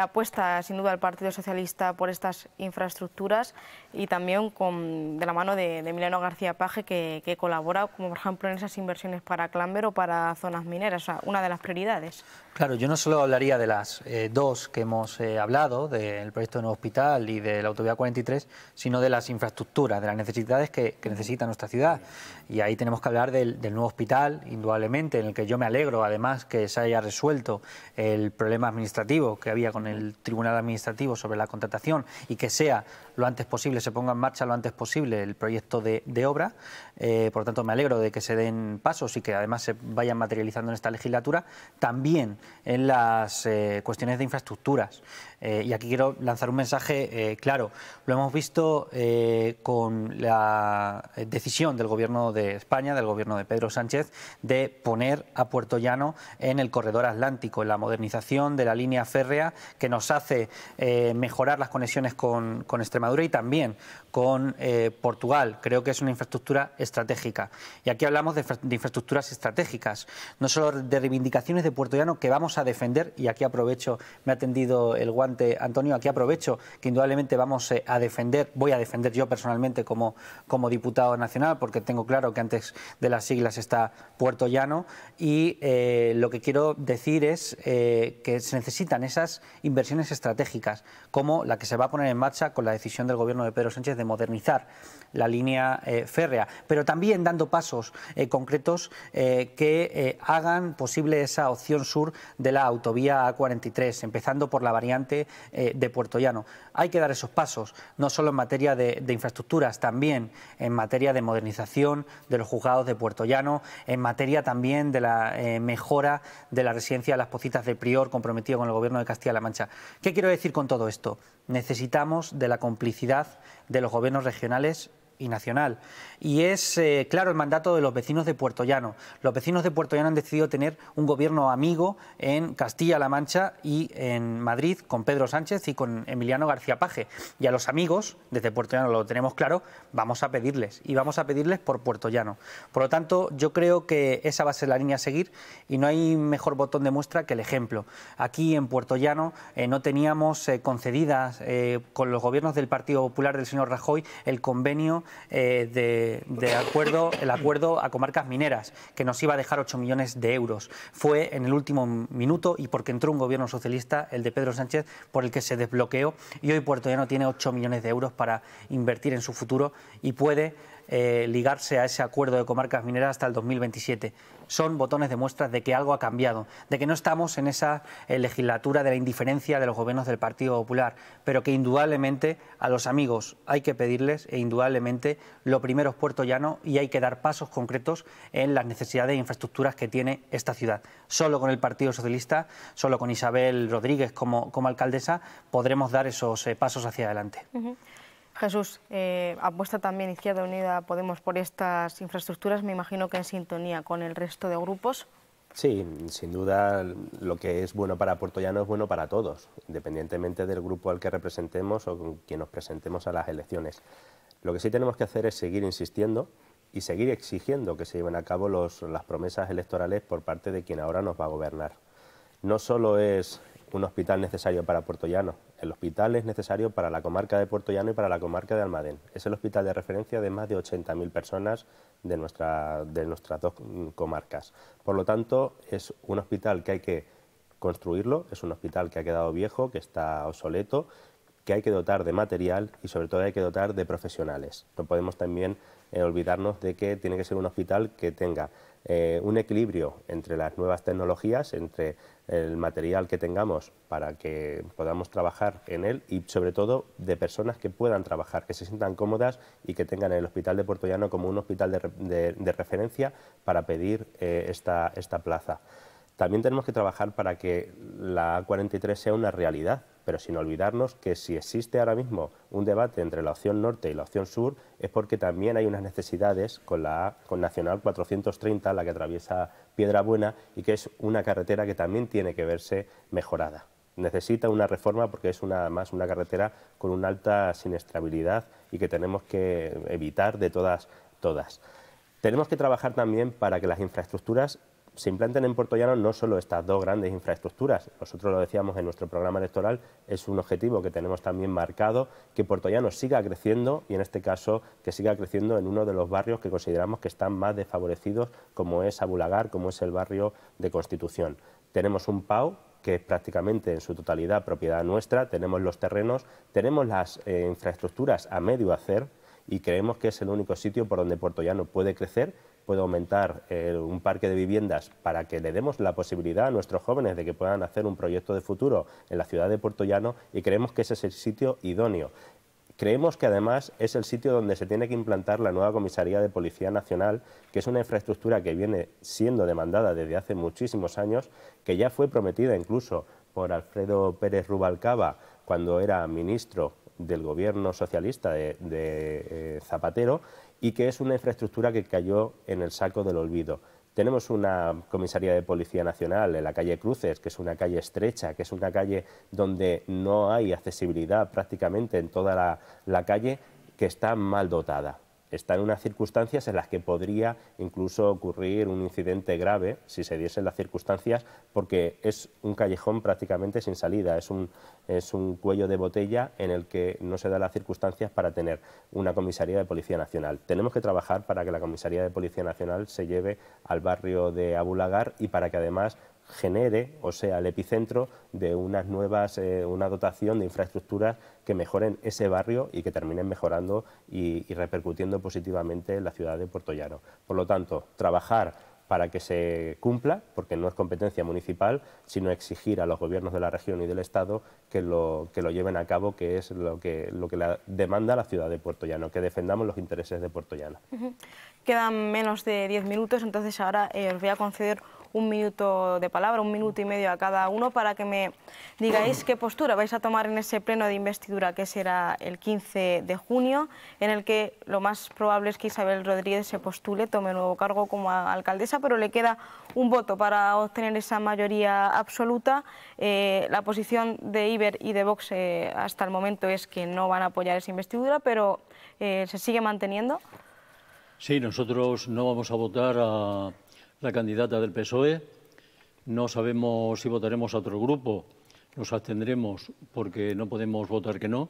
apuesta sin duda el Partido Socialista por estas infraestructuras y también con, de la mano de, de García Paje que, colabora, como por ejemplo en esas inversiones para Clamber o para zonas mineras, o sea, una de las prioridades. Claro, yo no solo hablaría de las eh, dos que hemos eh, hablado, del proyecto de nuevo hospital y de la Autovía 43, sino de las infraestructuras, de las necesidades que, necesita nuestra ciudad. Y ahí tenemos que hablar del, del nuevo hospital, indudablemente, en el que yo me alegro además que se haya resuelto el problema administrativo que había con el Tribunal Administrativo sobre la contratación y que sea lo antes posible, se ponga en marcha lo antes posible el proyecto de, obra. Eh, por tanto, me alegro de que se den pasos y que además se vayan materializando en esta legislatura. También en las eh, cuestiones de infraestructuras. Eh, y aquí quiero lanzar un mensaje claro. Lo hemos visto con la decisión del Gobierno de España, del Gobierno de Pedro Sánchez, de poner a Puerto Llano en el corredor atlántico, en la modernización de la línea férrea que nos hace eh, mejorar las conexiones con, con Extremadura y también con eh, Portugal. Creo que es una infraestructura estratégica. Y aquí hablamos de, infraestructuras estratégicas, no solo de reivindicaciones de Puerto Llano que vamos a defender, y aquí aprovecho, me ha tendido el guante Antonio, aquí aprovecho que indudablemente vamos eh, a defender, voy a defender yo personalmente como, como diputado nacional, porque tengo claro que antes de las siglas está Puerto Llano, y eh, lo que quiero decir es que se necesitan esas inversiones estratégicas, como la que se va a poner en marcha con la decisión del gobierno de Pedro Sánchez de modernizar la línea eh, férrea, pero también dando pasos eh, concretos eh, que hagan posible esa opción sur de la autovía A43, empezando por la variante de Puerto Llano. Hay que dar esos pasos, no solo en materia de, de, infraestructuras, también en materia de modernización de los juzgados de Puerto Llano, en materia también de la mejora de la residencia de las Pocitas de Prior, comprometido con el Gobierno de Castilla-La Mancha. ¿Qué quiero decir con todo esto? necesitamos de la complicidad de los gobiernos regionales y nacional y es, eh, claro, el mandato de los vecinos de Puerto Llano. Los vecinos de Puerto Llano han decidido tener un gobierno amigo en Castilla-La Mancha y en Madrid con Pedro Sánchez y con Emiliano García Paje. Y a los amigos, desde Puerto Llano lo tenemos claro, vamos a pedirles y vamos a pedirles por Puerto Llano. Por lo tanto, yo creo que esa va a ser la línea a seguir y no hay mejor botón de muestra que el ejemplo. Aquí en Puerto Llano eh, no teníamos eh, concedidas con los gobiernos del Partido Popular del señor Rajoy el convenio de de, acuerdo, el acuerdo a comarcas mineras, que nos iba a dejar 8 millones de euros. Fue en el último minuto y porque entró un gobierno socialista, el de Pedro Sánchez, por el que se desbloqueó y hoy Puerto Llano tiene 8 millones de euros para invertir en su futuro y puede eh, ligarse a ese acuerdo de comarcas mineras hasta el 2027 son botones de muestra de que algo ha cambiado, de que no estamos en esa eh, legislatura de la indiferencia de los gobiernos del Partido Popular, pero que indudablemente a los amigos hay que pedirles e indudablemente lo primero es Puerto Llano y hay que dar pasos concretos en las necesidades e infraestructuras que tiene esta ciudad. Solo con el Partido Socialista, solo con Isabel Rodríguez como, alcaldesa, podremos dar esos eh, pasos hacia adelante. Jesús, eh, apuesta también Izquierda Unida Podemos por estas infraestructuras, me imagino que en sintonía con el resto de grupos. Sí, sin duda lo que es bueno para Puerto Llano es bueno para todos, independientemente del grupo al que representemos o con quien nos presentemos a las elecciones. Lo que sí tenemos que hacer es seguir insistiendo y seguir exigiendo que se lleven a cabo las promesas electorales por parte de quien ahora nos va a gobernar. No solo es un hospital necesario para Puerto Llano... El hospital es necesario para la comarca de Puerto Llano... y para la comarca de Almadén. Es el hospital de referencia de más de 80.000 personas de, nuestra, de nuestras dos mm, comarcas. Por lo tanto, es un hospital que hay que construirlo, es un hospital que ha quedado viejo, que está obsoleto, que hay que dotar de material y sobre todo hay que dotar de profesionales. No podemos también eh, olvidarnos de que tiene que ser un hospital que tenga eh, un equilibrio entre las nuevas tecnologías, entre el material que tengamos para que podamos trabajar en él y sobre todo de personas que puedan trabajar, que se sientan cómodas y que tengan el Hospital de Puerto Llano como un hospital de, referencia para pedir eh, esta plaza. También tenemos que trabajar para que la A43 sea una realidad, pero sin olvidarnos que si existe ahora mismo un debate entre la opción norte y la opción sur es porque también hay unas necesidades con la con Nacional 430, la que atraviesa Piedra Buena y que es una carretera que también tiene que verse mejorada. Necesita una reforma porque es una, más una carretera con una alta siniestrabilidad y que tenemos que evitar de todas, todas. Tenemos que trabajar también para que las infraestructuras se implanten en Puerto Llano no solo estas dos grandes infraestructuras, nosotros lo decíamos en nuestro programa electoral, es un objetivo que tenemos también marcado, que Puerto Llano siga creciendo y en este caso que siga creciendo en uno de los barrios que consideramos que están más desfavorecidos, como es Abulagar, como es el barrio de Constitución. Tenemos un PAU que es prácticamente en su totalidad propiedad nuestra, tenemos los terrenos, tenemos las eh, infraestructuras a medio hacer y creemos que es el único sitio por donde Puerto puede crecer puede aumentar eh, un parque de viviendas para que le demos la posibilidad a nuestros jóvenes de que puedan hacer un proyecto de futuro en la ciudad de Puerto Llano y creemos que ese es el sitio idóneo. Creemos que además es el sitio donde se tiene que implantar la nueva comisaría de Policía Nacional, que es una infraestructura que viene siendo demandada desde hace muchísimos años, que ya fue prometida incluso por Alfredo Pérez Rubalcaba cuando era ministro del gobierno socialista de, eh, Zapatero y que es una infraestructura que cayó en el saco del olvido. Tenemos una comisaría de Policía Nacional en la calle Cruces, que es una calle estrecha, que es una calle donde no hay accesibilidad prácticamente en toda la, la calle, que está mal dotada está en unas circunstancias en las que podría incluso ocurrir un incidente grave si se diesen las circunstancias, porque es un callejón prácticamente sin salida, es un, es un cuello de botella en el que no se dan las circunstancias para tener una comisaría de Policía Nacional. Tenemos que trabajar para que la comisaría de Policía Nacional se lleve al barrio de Abulagar y para que además genere o sea el epicentro de unas nuevas, eh, una dotación de infraestructuras que mejoren ese barrio y que terminen mejorando y, repercutiendo positivamente en la ciudad de Puerto Llano. Por lo tanto, trabajar para que se cumpla, porque no es competencia municipal, sino exigir a los gobiernos de la región y del Estado que lo, que lo lleven a cabo, que es lo que, lo que la demanda la ciudad de Puerto Llano, que defendamos los intereses de Puerto Llano. Quedan menos de 10 minutos, entonces ahora eh, voy a conceder un minuto de palabra, un minuto y medio a cada uno, para que me digáis qué postura vais a tomar en ese pleno de investidura que será el 15 de junio, en el que lo más probable es que Isabel Rodríguez se postule, tome nuevo cargo como alcaldesa, pero le queda un voto para obtener esa mayoría absoluta. Eh, la posición de Iber y de Vox eh, hasta el momento es que no van a apoyar esa investidura, pero eh, ¿se sigue manteniendo? Sí, nosotros no vamos a votar a la candidata del PSOE. No sabemos si votaremos a otro grupo, nos abstendremos porque no podemos votar que no.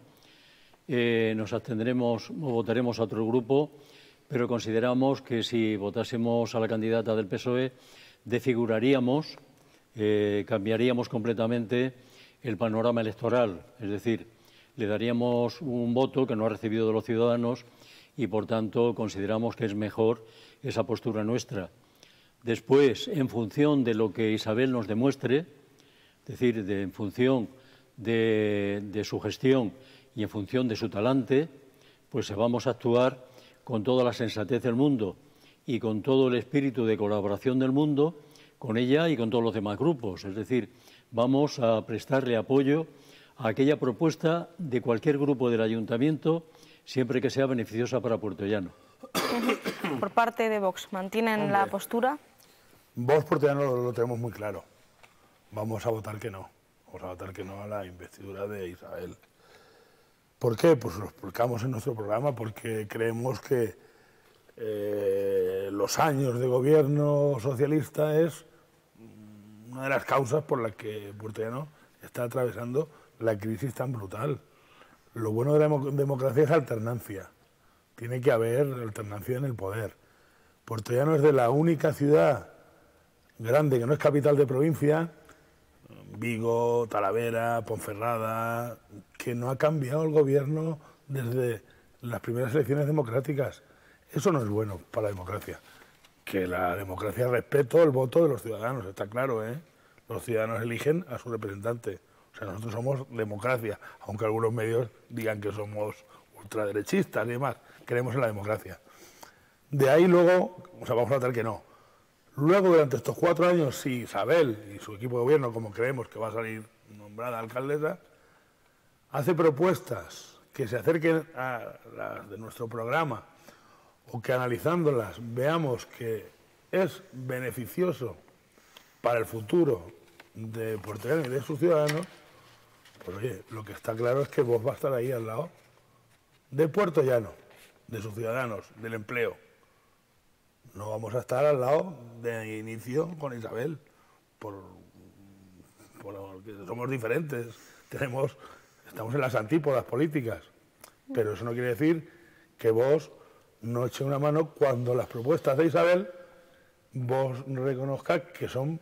Eh, nos abstendremos o votaremos a otro grupo, pero consideramos que si votásemos a la candidata del PSOE, defiguraríamos, eh, cambiaríamos completamente el panorama electoral, es decir, le daríamos un voto que no ha recibido de los ciudadanos y, por tanto, consideramos que es mejor esa postura nuestra. Después, en función de lo que Isabel nos demuestre, es decir, en función de, su gestión y en función de su talante, pues vamos a actuar con toda la sensatez del mundo y con todo el espíritu de colaboración del mundo, con ella y con todos los demás grupos. Es decir, vamos a prestarle apoyo a aquella propuesta de cualquier grupo del ayuntamiento, siempre que sea beneficiosa para Puerto Llano. Por parte de Vox, ¿mantienen la postura? Vos por lo, tenemos muy claro. Vamos a votar que no. Vamos a votar que no a la investidura de Isabel. ¿Por qué? Pues lo explicamos en nuestro programa porque creemos que eh, los años de gobierno socialista es una de las causas por las que Puerto está atravesando la crisis tan brutal. Lo bueno de la democracia es alternancia. Tiene que haber alternancia en el poder. Puerto es de la única ciudad grande que no es capital de provincia, Vigo, Talavera, Ponferrada, que no ha cambiado el gobierno desde las primeras elecciones democráticas. Eso no es bueno para la democracia. Que la democracia respeto el voto de los ciudadanos, está claro, ¿eh? Los ciudadanos eligen a su representante. O sea, nosotros somos democracia, aunque algunos medios digan que somos ultraderechistas y demás. Creemos en la democracia. De ahí luego, o sea, vamos a tratar que no Luego, durante estos cuatro años, si Isabel y su equipo de gobierno, como creemos que va a salir nombrada alcaldesa, hace propuestas que se acerquen a las de nuestro programa o que analizándolas veamos que es beneficioso para el futuro de Puerto Llano y de sus ciudadanos, pues oye, lo que está claro es que vos vas a estar ahí al lado de Puerto Llano, de sus ciudadanos, del empleo no vamos a estar al lado de inicio con Isabel, por, porque somos diferentes, tenemos, estamos en las antípodas políticas, pero eso no quiere decir que vos no eche una mano cuando las propuestas de Isabel vos reconozcas que son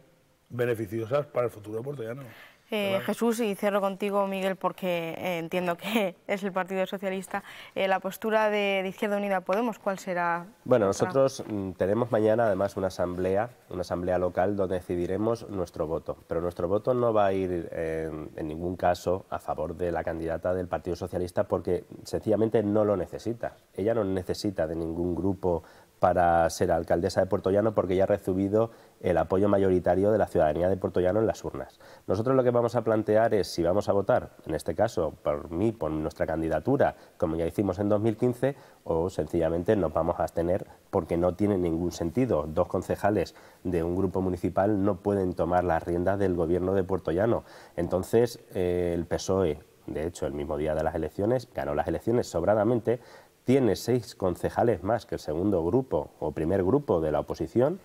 beneficiosas para el futuro porteano. Eh, Jesús, y cierro contigo, Miguel, porque eh, entiendo que es el Partido Socialista. Eh, ¿La postura de, Izquierda Unida Podemos cuál será? Bueno, nosotros mm, tenemos mañana además una asamblea, una asamblea local donde decidiremos nuestro voto, pero nuestro voto no va a ir em, en ningún caso a favor de la candidata del Partido Socialista porque sencillamente no lo necesita. Ella no necesita de ningún grupo para ser alcaldesa de Puerto Llano porque ya ha recibido el apoyo mayoritario de la ciudadanía de Puerto Llano en las urnas. Nosotros lo que vamos a plantear es si vamos a votar, en este caso por mí, por nuestra candidatura, como ya hicimos en 2015, o sencillamente nos vamos a abstener porque no tiene ningún sentido. Dos concejales de un grupo municipal no pueden tomar las riendas del gobierno de Puerto Llano. Entonces, eh, el PSOE, de hecho, el mismo día de las elecciones, ganó las elecciones sobradamente, tiene seis concejales más que el segundo grupo o primer grupo de la oposición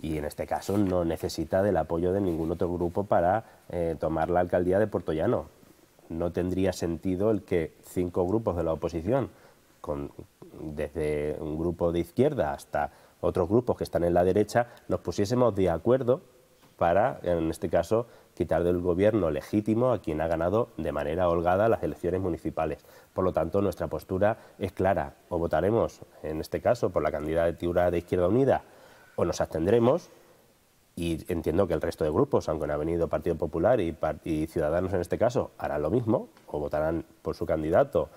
y en este caso no necesita del apoyo de ningún otro grupo para eh, tomar la alcaldía de Portollano. No tendría sentido el que cinco grupos de la oposición, desde un grupo de izquierda hasta otros grupos que están en la derecha, nos pusiésemos de acuerdo para, en este caso, quitar del gobierno legítimo a quien ha ganado de manera holgada las elecciones municipales. Por lo tanto, nuestra postura es clara. O votaremos, en este caso, por la candidatura de Izquierda Unida, o nos abstendremos. Y entiendo que el resto de grupos, aunque no ha venido Partido Popular y, y Ciudadanos en este caso, harán lo mismo, o votarán por su candidato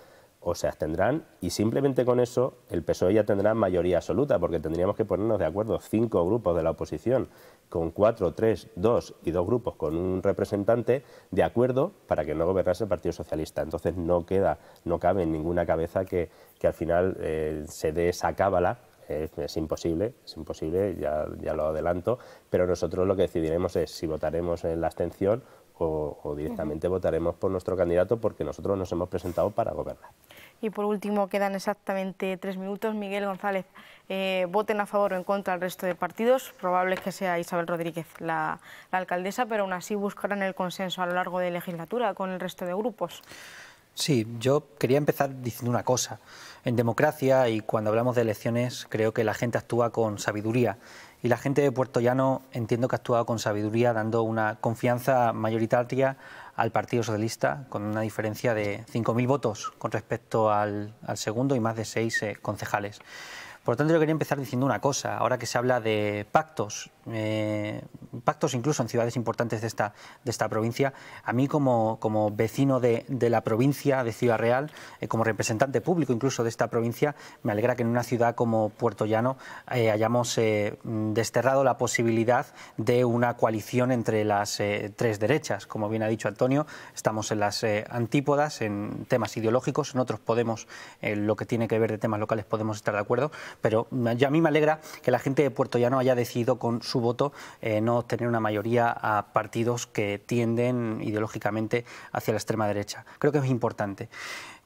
o se abstendrán y simplemente con eso el PSOE ya tendrá mayoría absoluta, porque tendríamos que ponernos de acuerdo cinco grupos de la oposición con cuatro, tres, dos y dos grupos con un representante de acuerdo para que no gobernase el Partido Socialista. Entonces no queda, no cabe en ninguna cabeza que, que al final eh, se dé esa cábala es, imposible, es imposible, ya, ya, lo adelanto, pero nosotros lo que decidiremos es si votaremos en la abstención o, directamente votaremos por nuestro candidato porque nosotros nos hemos presentado para gobernar. Y por último, quedan exactamente tres minutos. Miguel González, eh, voten a favor o en contra el resto de partidos. Probable que sea Isabel Rodríguez la, la alcaldesa, pero aún así buscarán el consenso a lo largo de legislatura con el resto de grupos. Sí, yo quería empezar diciendo una cosa. En democracia y cuando hablamos de elecciones creo que la gente actúa con sabiduría y la gente de Puerto Llano entiendo que ha actuado con sabiduría, dando una confianza mayoritaria al Partido Socialista, con una diferencia de 5.000 votos con respecto al, segundo y más de seis eh, concejales. Por lo tanto, yo quería empezar diciendo una cosa. Ahora que se habla de pactos, eh, impactos incluso en ciudades importantes de esta, de esta provincia. A mí como, como vecino de, la provincia de Ciudad Real, eh, como representante público incluso de esta provincia, me alegra que en una ciudad como Puerto Llano eh, hayamos eh, desterrado la posibilidad de una coalición entre las tres derechas. Como bien ha dicho Antonio, estamos en las antípodas, en temas ideológicos, en otros podemos, lo que tiene que ver de temas locales podemos estar de acuerdo, pero ya a mí me alegra que la gente de Puerto Llano haya decidido con su voto eh, no obtener una mayoría a partidos que tienden ideológicamente hacia la extrema derecha. Creo que es importante.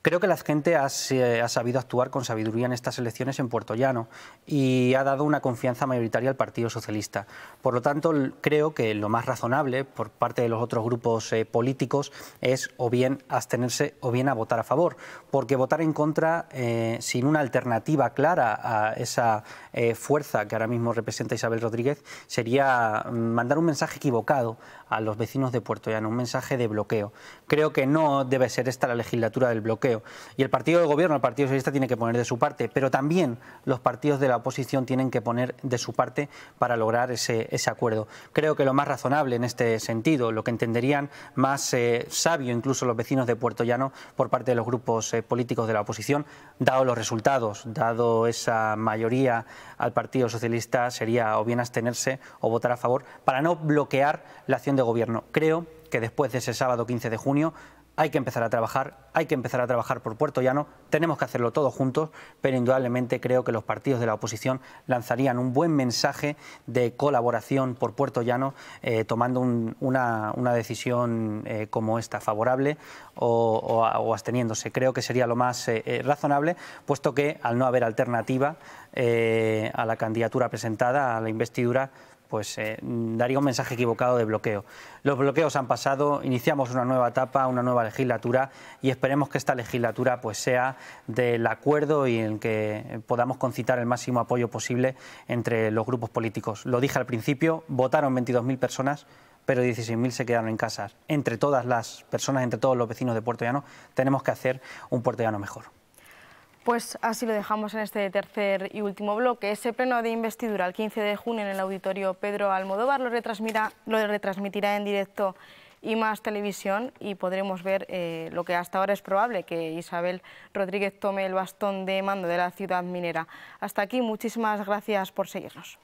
Creo que la gente ha, sabido actuar con sabiduría en estas elecciones en Puerto Llano y ha dado una confianza mayoritaria al Partido Socialista. Por lo tanto, creo que lo más razonable por parte de los otros grupos eh, políticos es o bien abstenerse o bien a votar a favor, porque votar en contra eh, sin una alternativa clara a esa eh, fuerza que ahora mismo representa Isabel Rodríguez sería mm, mandar un mensaje equivocado a los vecinos de Puerto Llano, un mensaje de bloqueo. Creo que no debe ser esta la legislatura del bloqueo. Y el partido de gobierno, el Partido Socialista, tiene que poner de su parte, pero también los partidos de la oposición tienen que poner de su parte para lograr ese, ese acuerdo. Creo que lo más razonable en este sentido, lo que entenderían más eh, sabio incluso los vecinos de Puerto Llano por parte de los grupos eh, políticos de la oposición, dado los resultados, dado esa mayoría al Partido Socialista, sería o bien abstenerse o votar a favor para no bloquear la acción de gobierno. Creo que después de ese sábado 15 de junio hay que empezar a trabajar, hay que empezar a trabajar por Puerto Llano, tenemos que hacerlo todos juntos, pero indudablemente creo que los partidos de la oposición lanzarían un buen mensaje de colaboración por Puerto Llano, eh, tomando una, decisión eh, como esta, favorable o, absteniéndose. Creo que sería lo más eh, razonable, puesto que al no haber alternativa a la candidatura presentada, a la investidura, pues eh, daría un mensaje equivocado de bloqueo. Los bloqueos han pasado, iniciamos una nueva etapa, una nueva legislatura y esperemos que esta legislatura pues sea del acuerdo y en que podamos concitar el máximo apoyo posible entre los grupos políticos. Lo dije al principio, votaron 22.000 personas, pero 16.000 se quedaron en casa. Entre todas las personas, entre todos los vecinos de Puerto Llano, tenemos que hacer un Puerto Llano mejor. Pues así lo dejamos en este tercer y último bloque. Ese pleno de investidura el 15 de junio en el auditorio Pedro Almodóvar lo, lo retransmitirá en directo y más televisión y podremos ver eh, lo que hasta ahora es probable, que Isabel Rodríguez tome el bastón de mando de la ciudad minera. Hasta aquí, muchísimas gracias por seguirnos.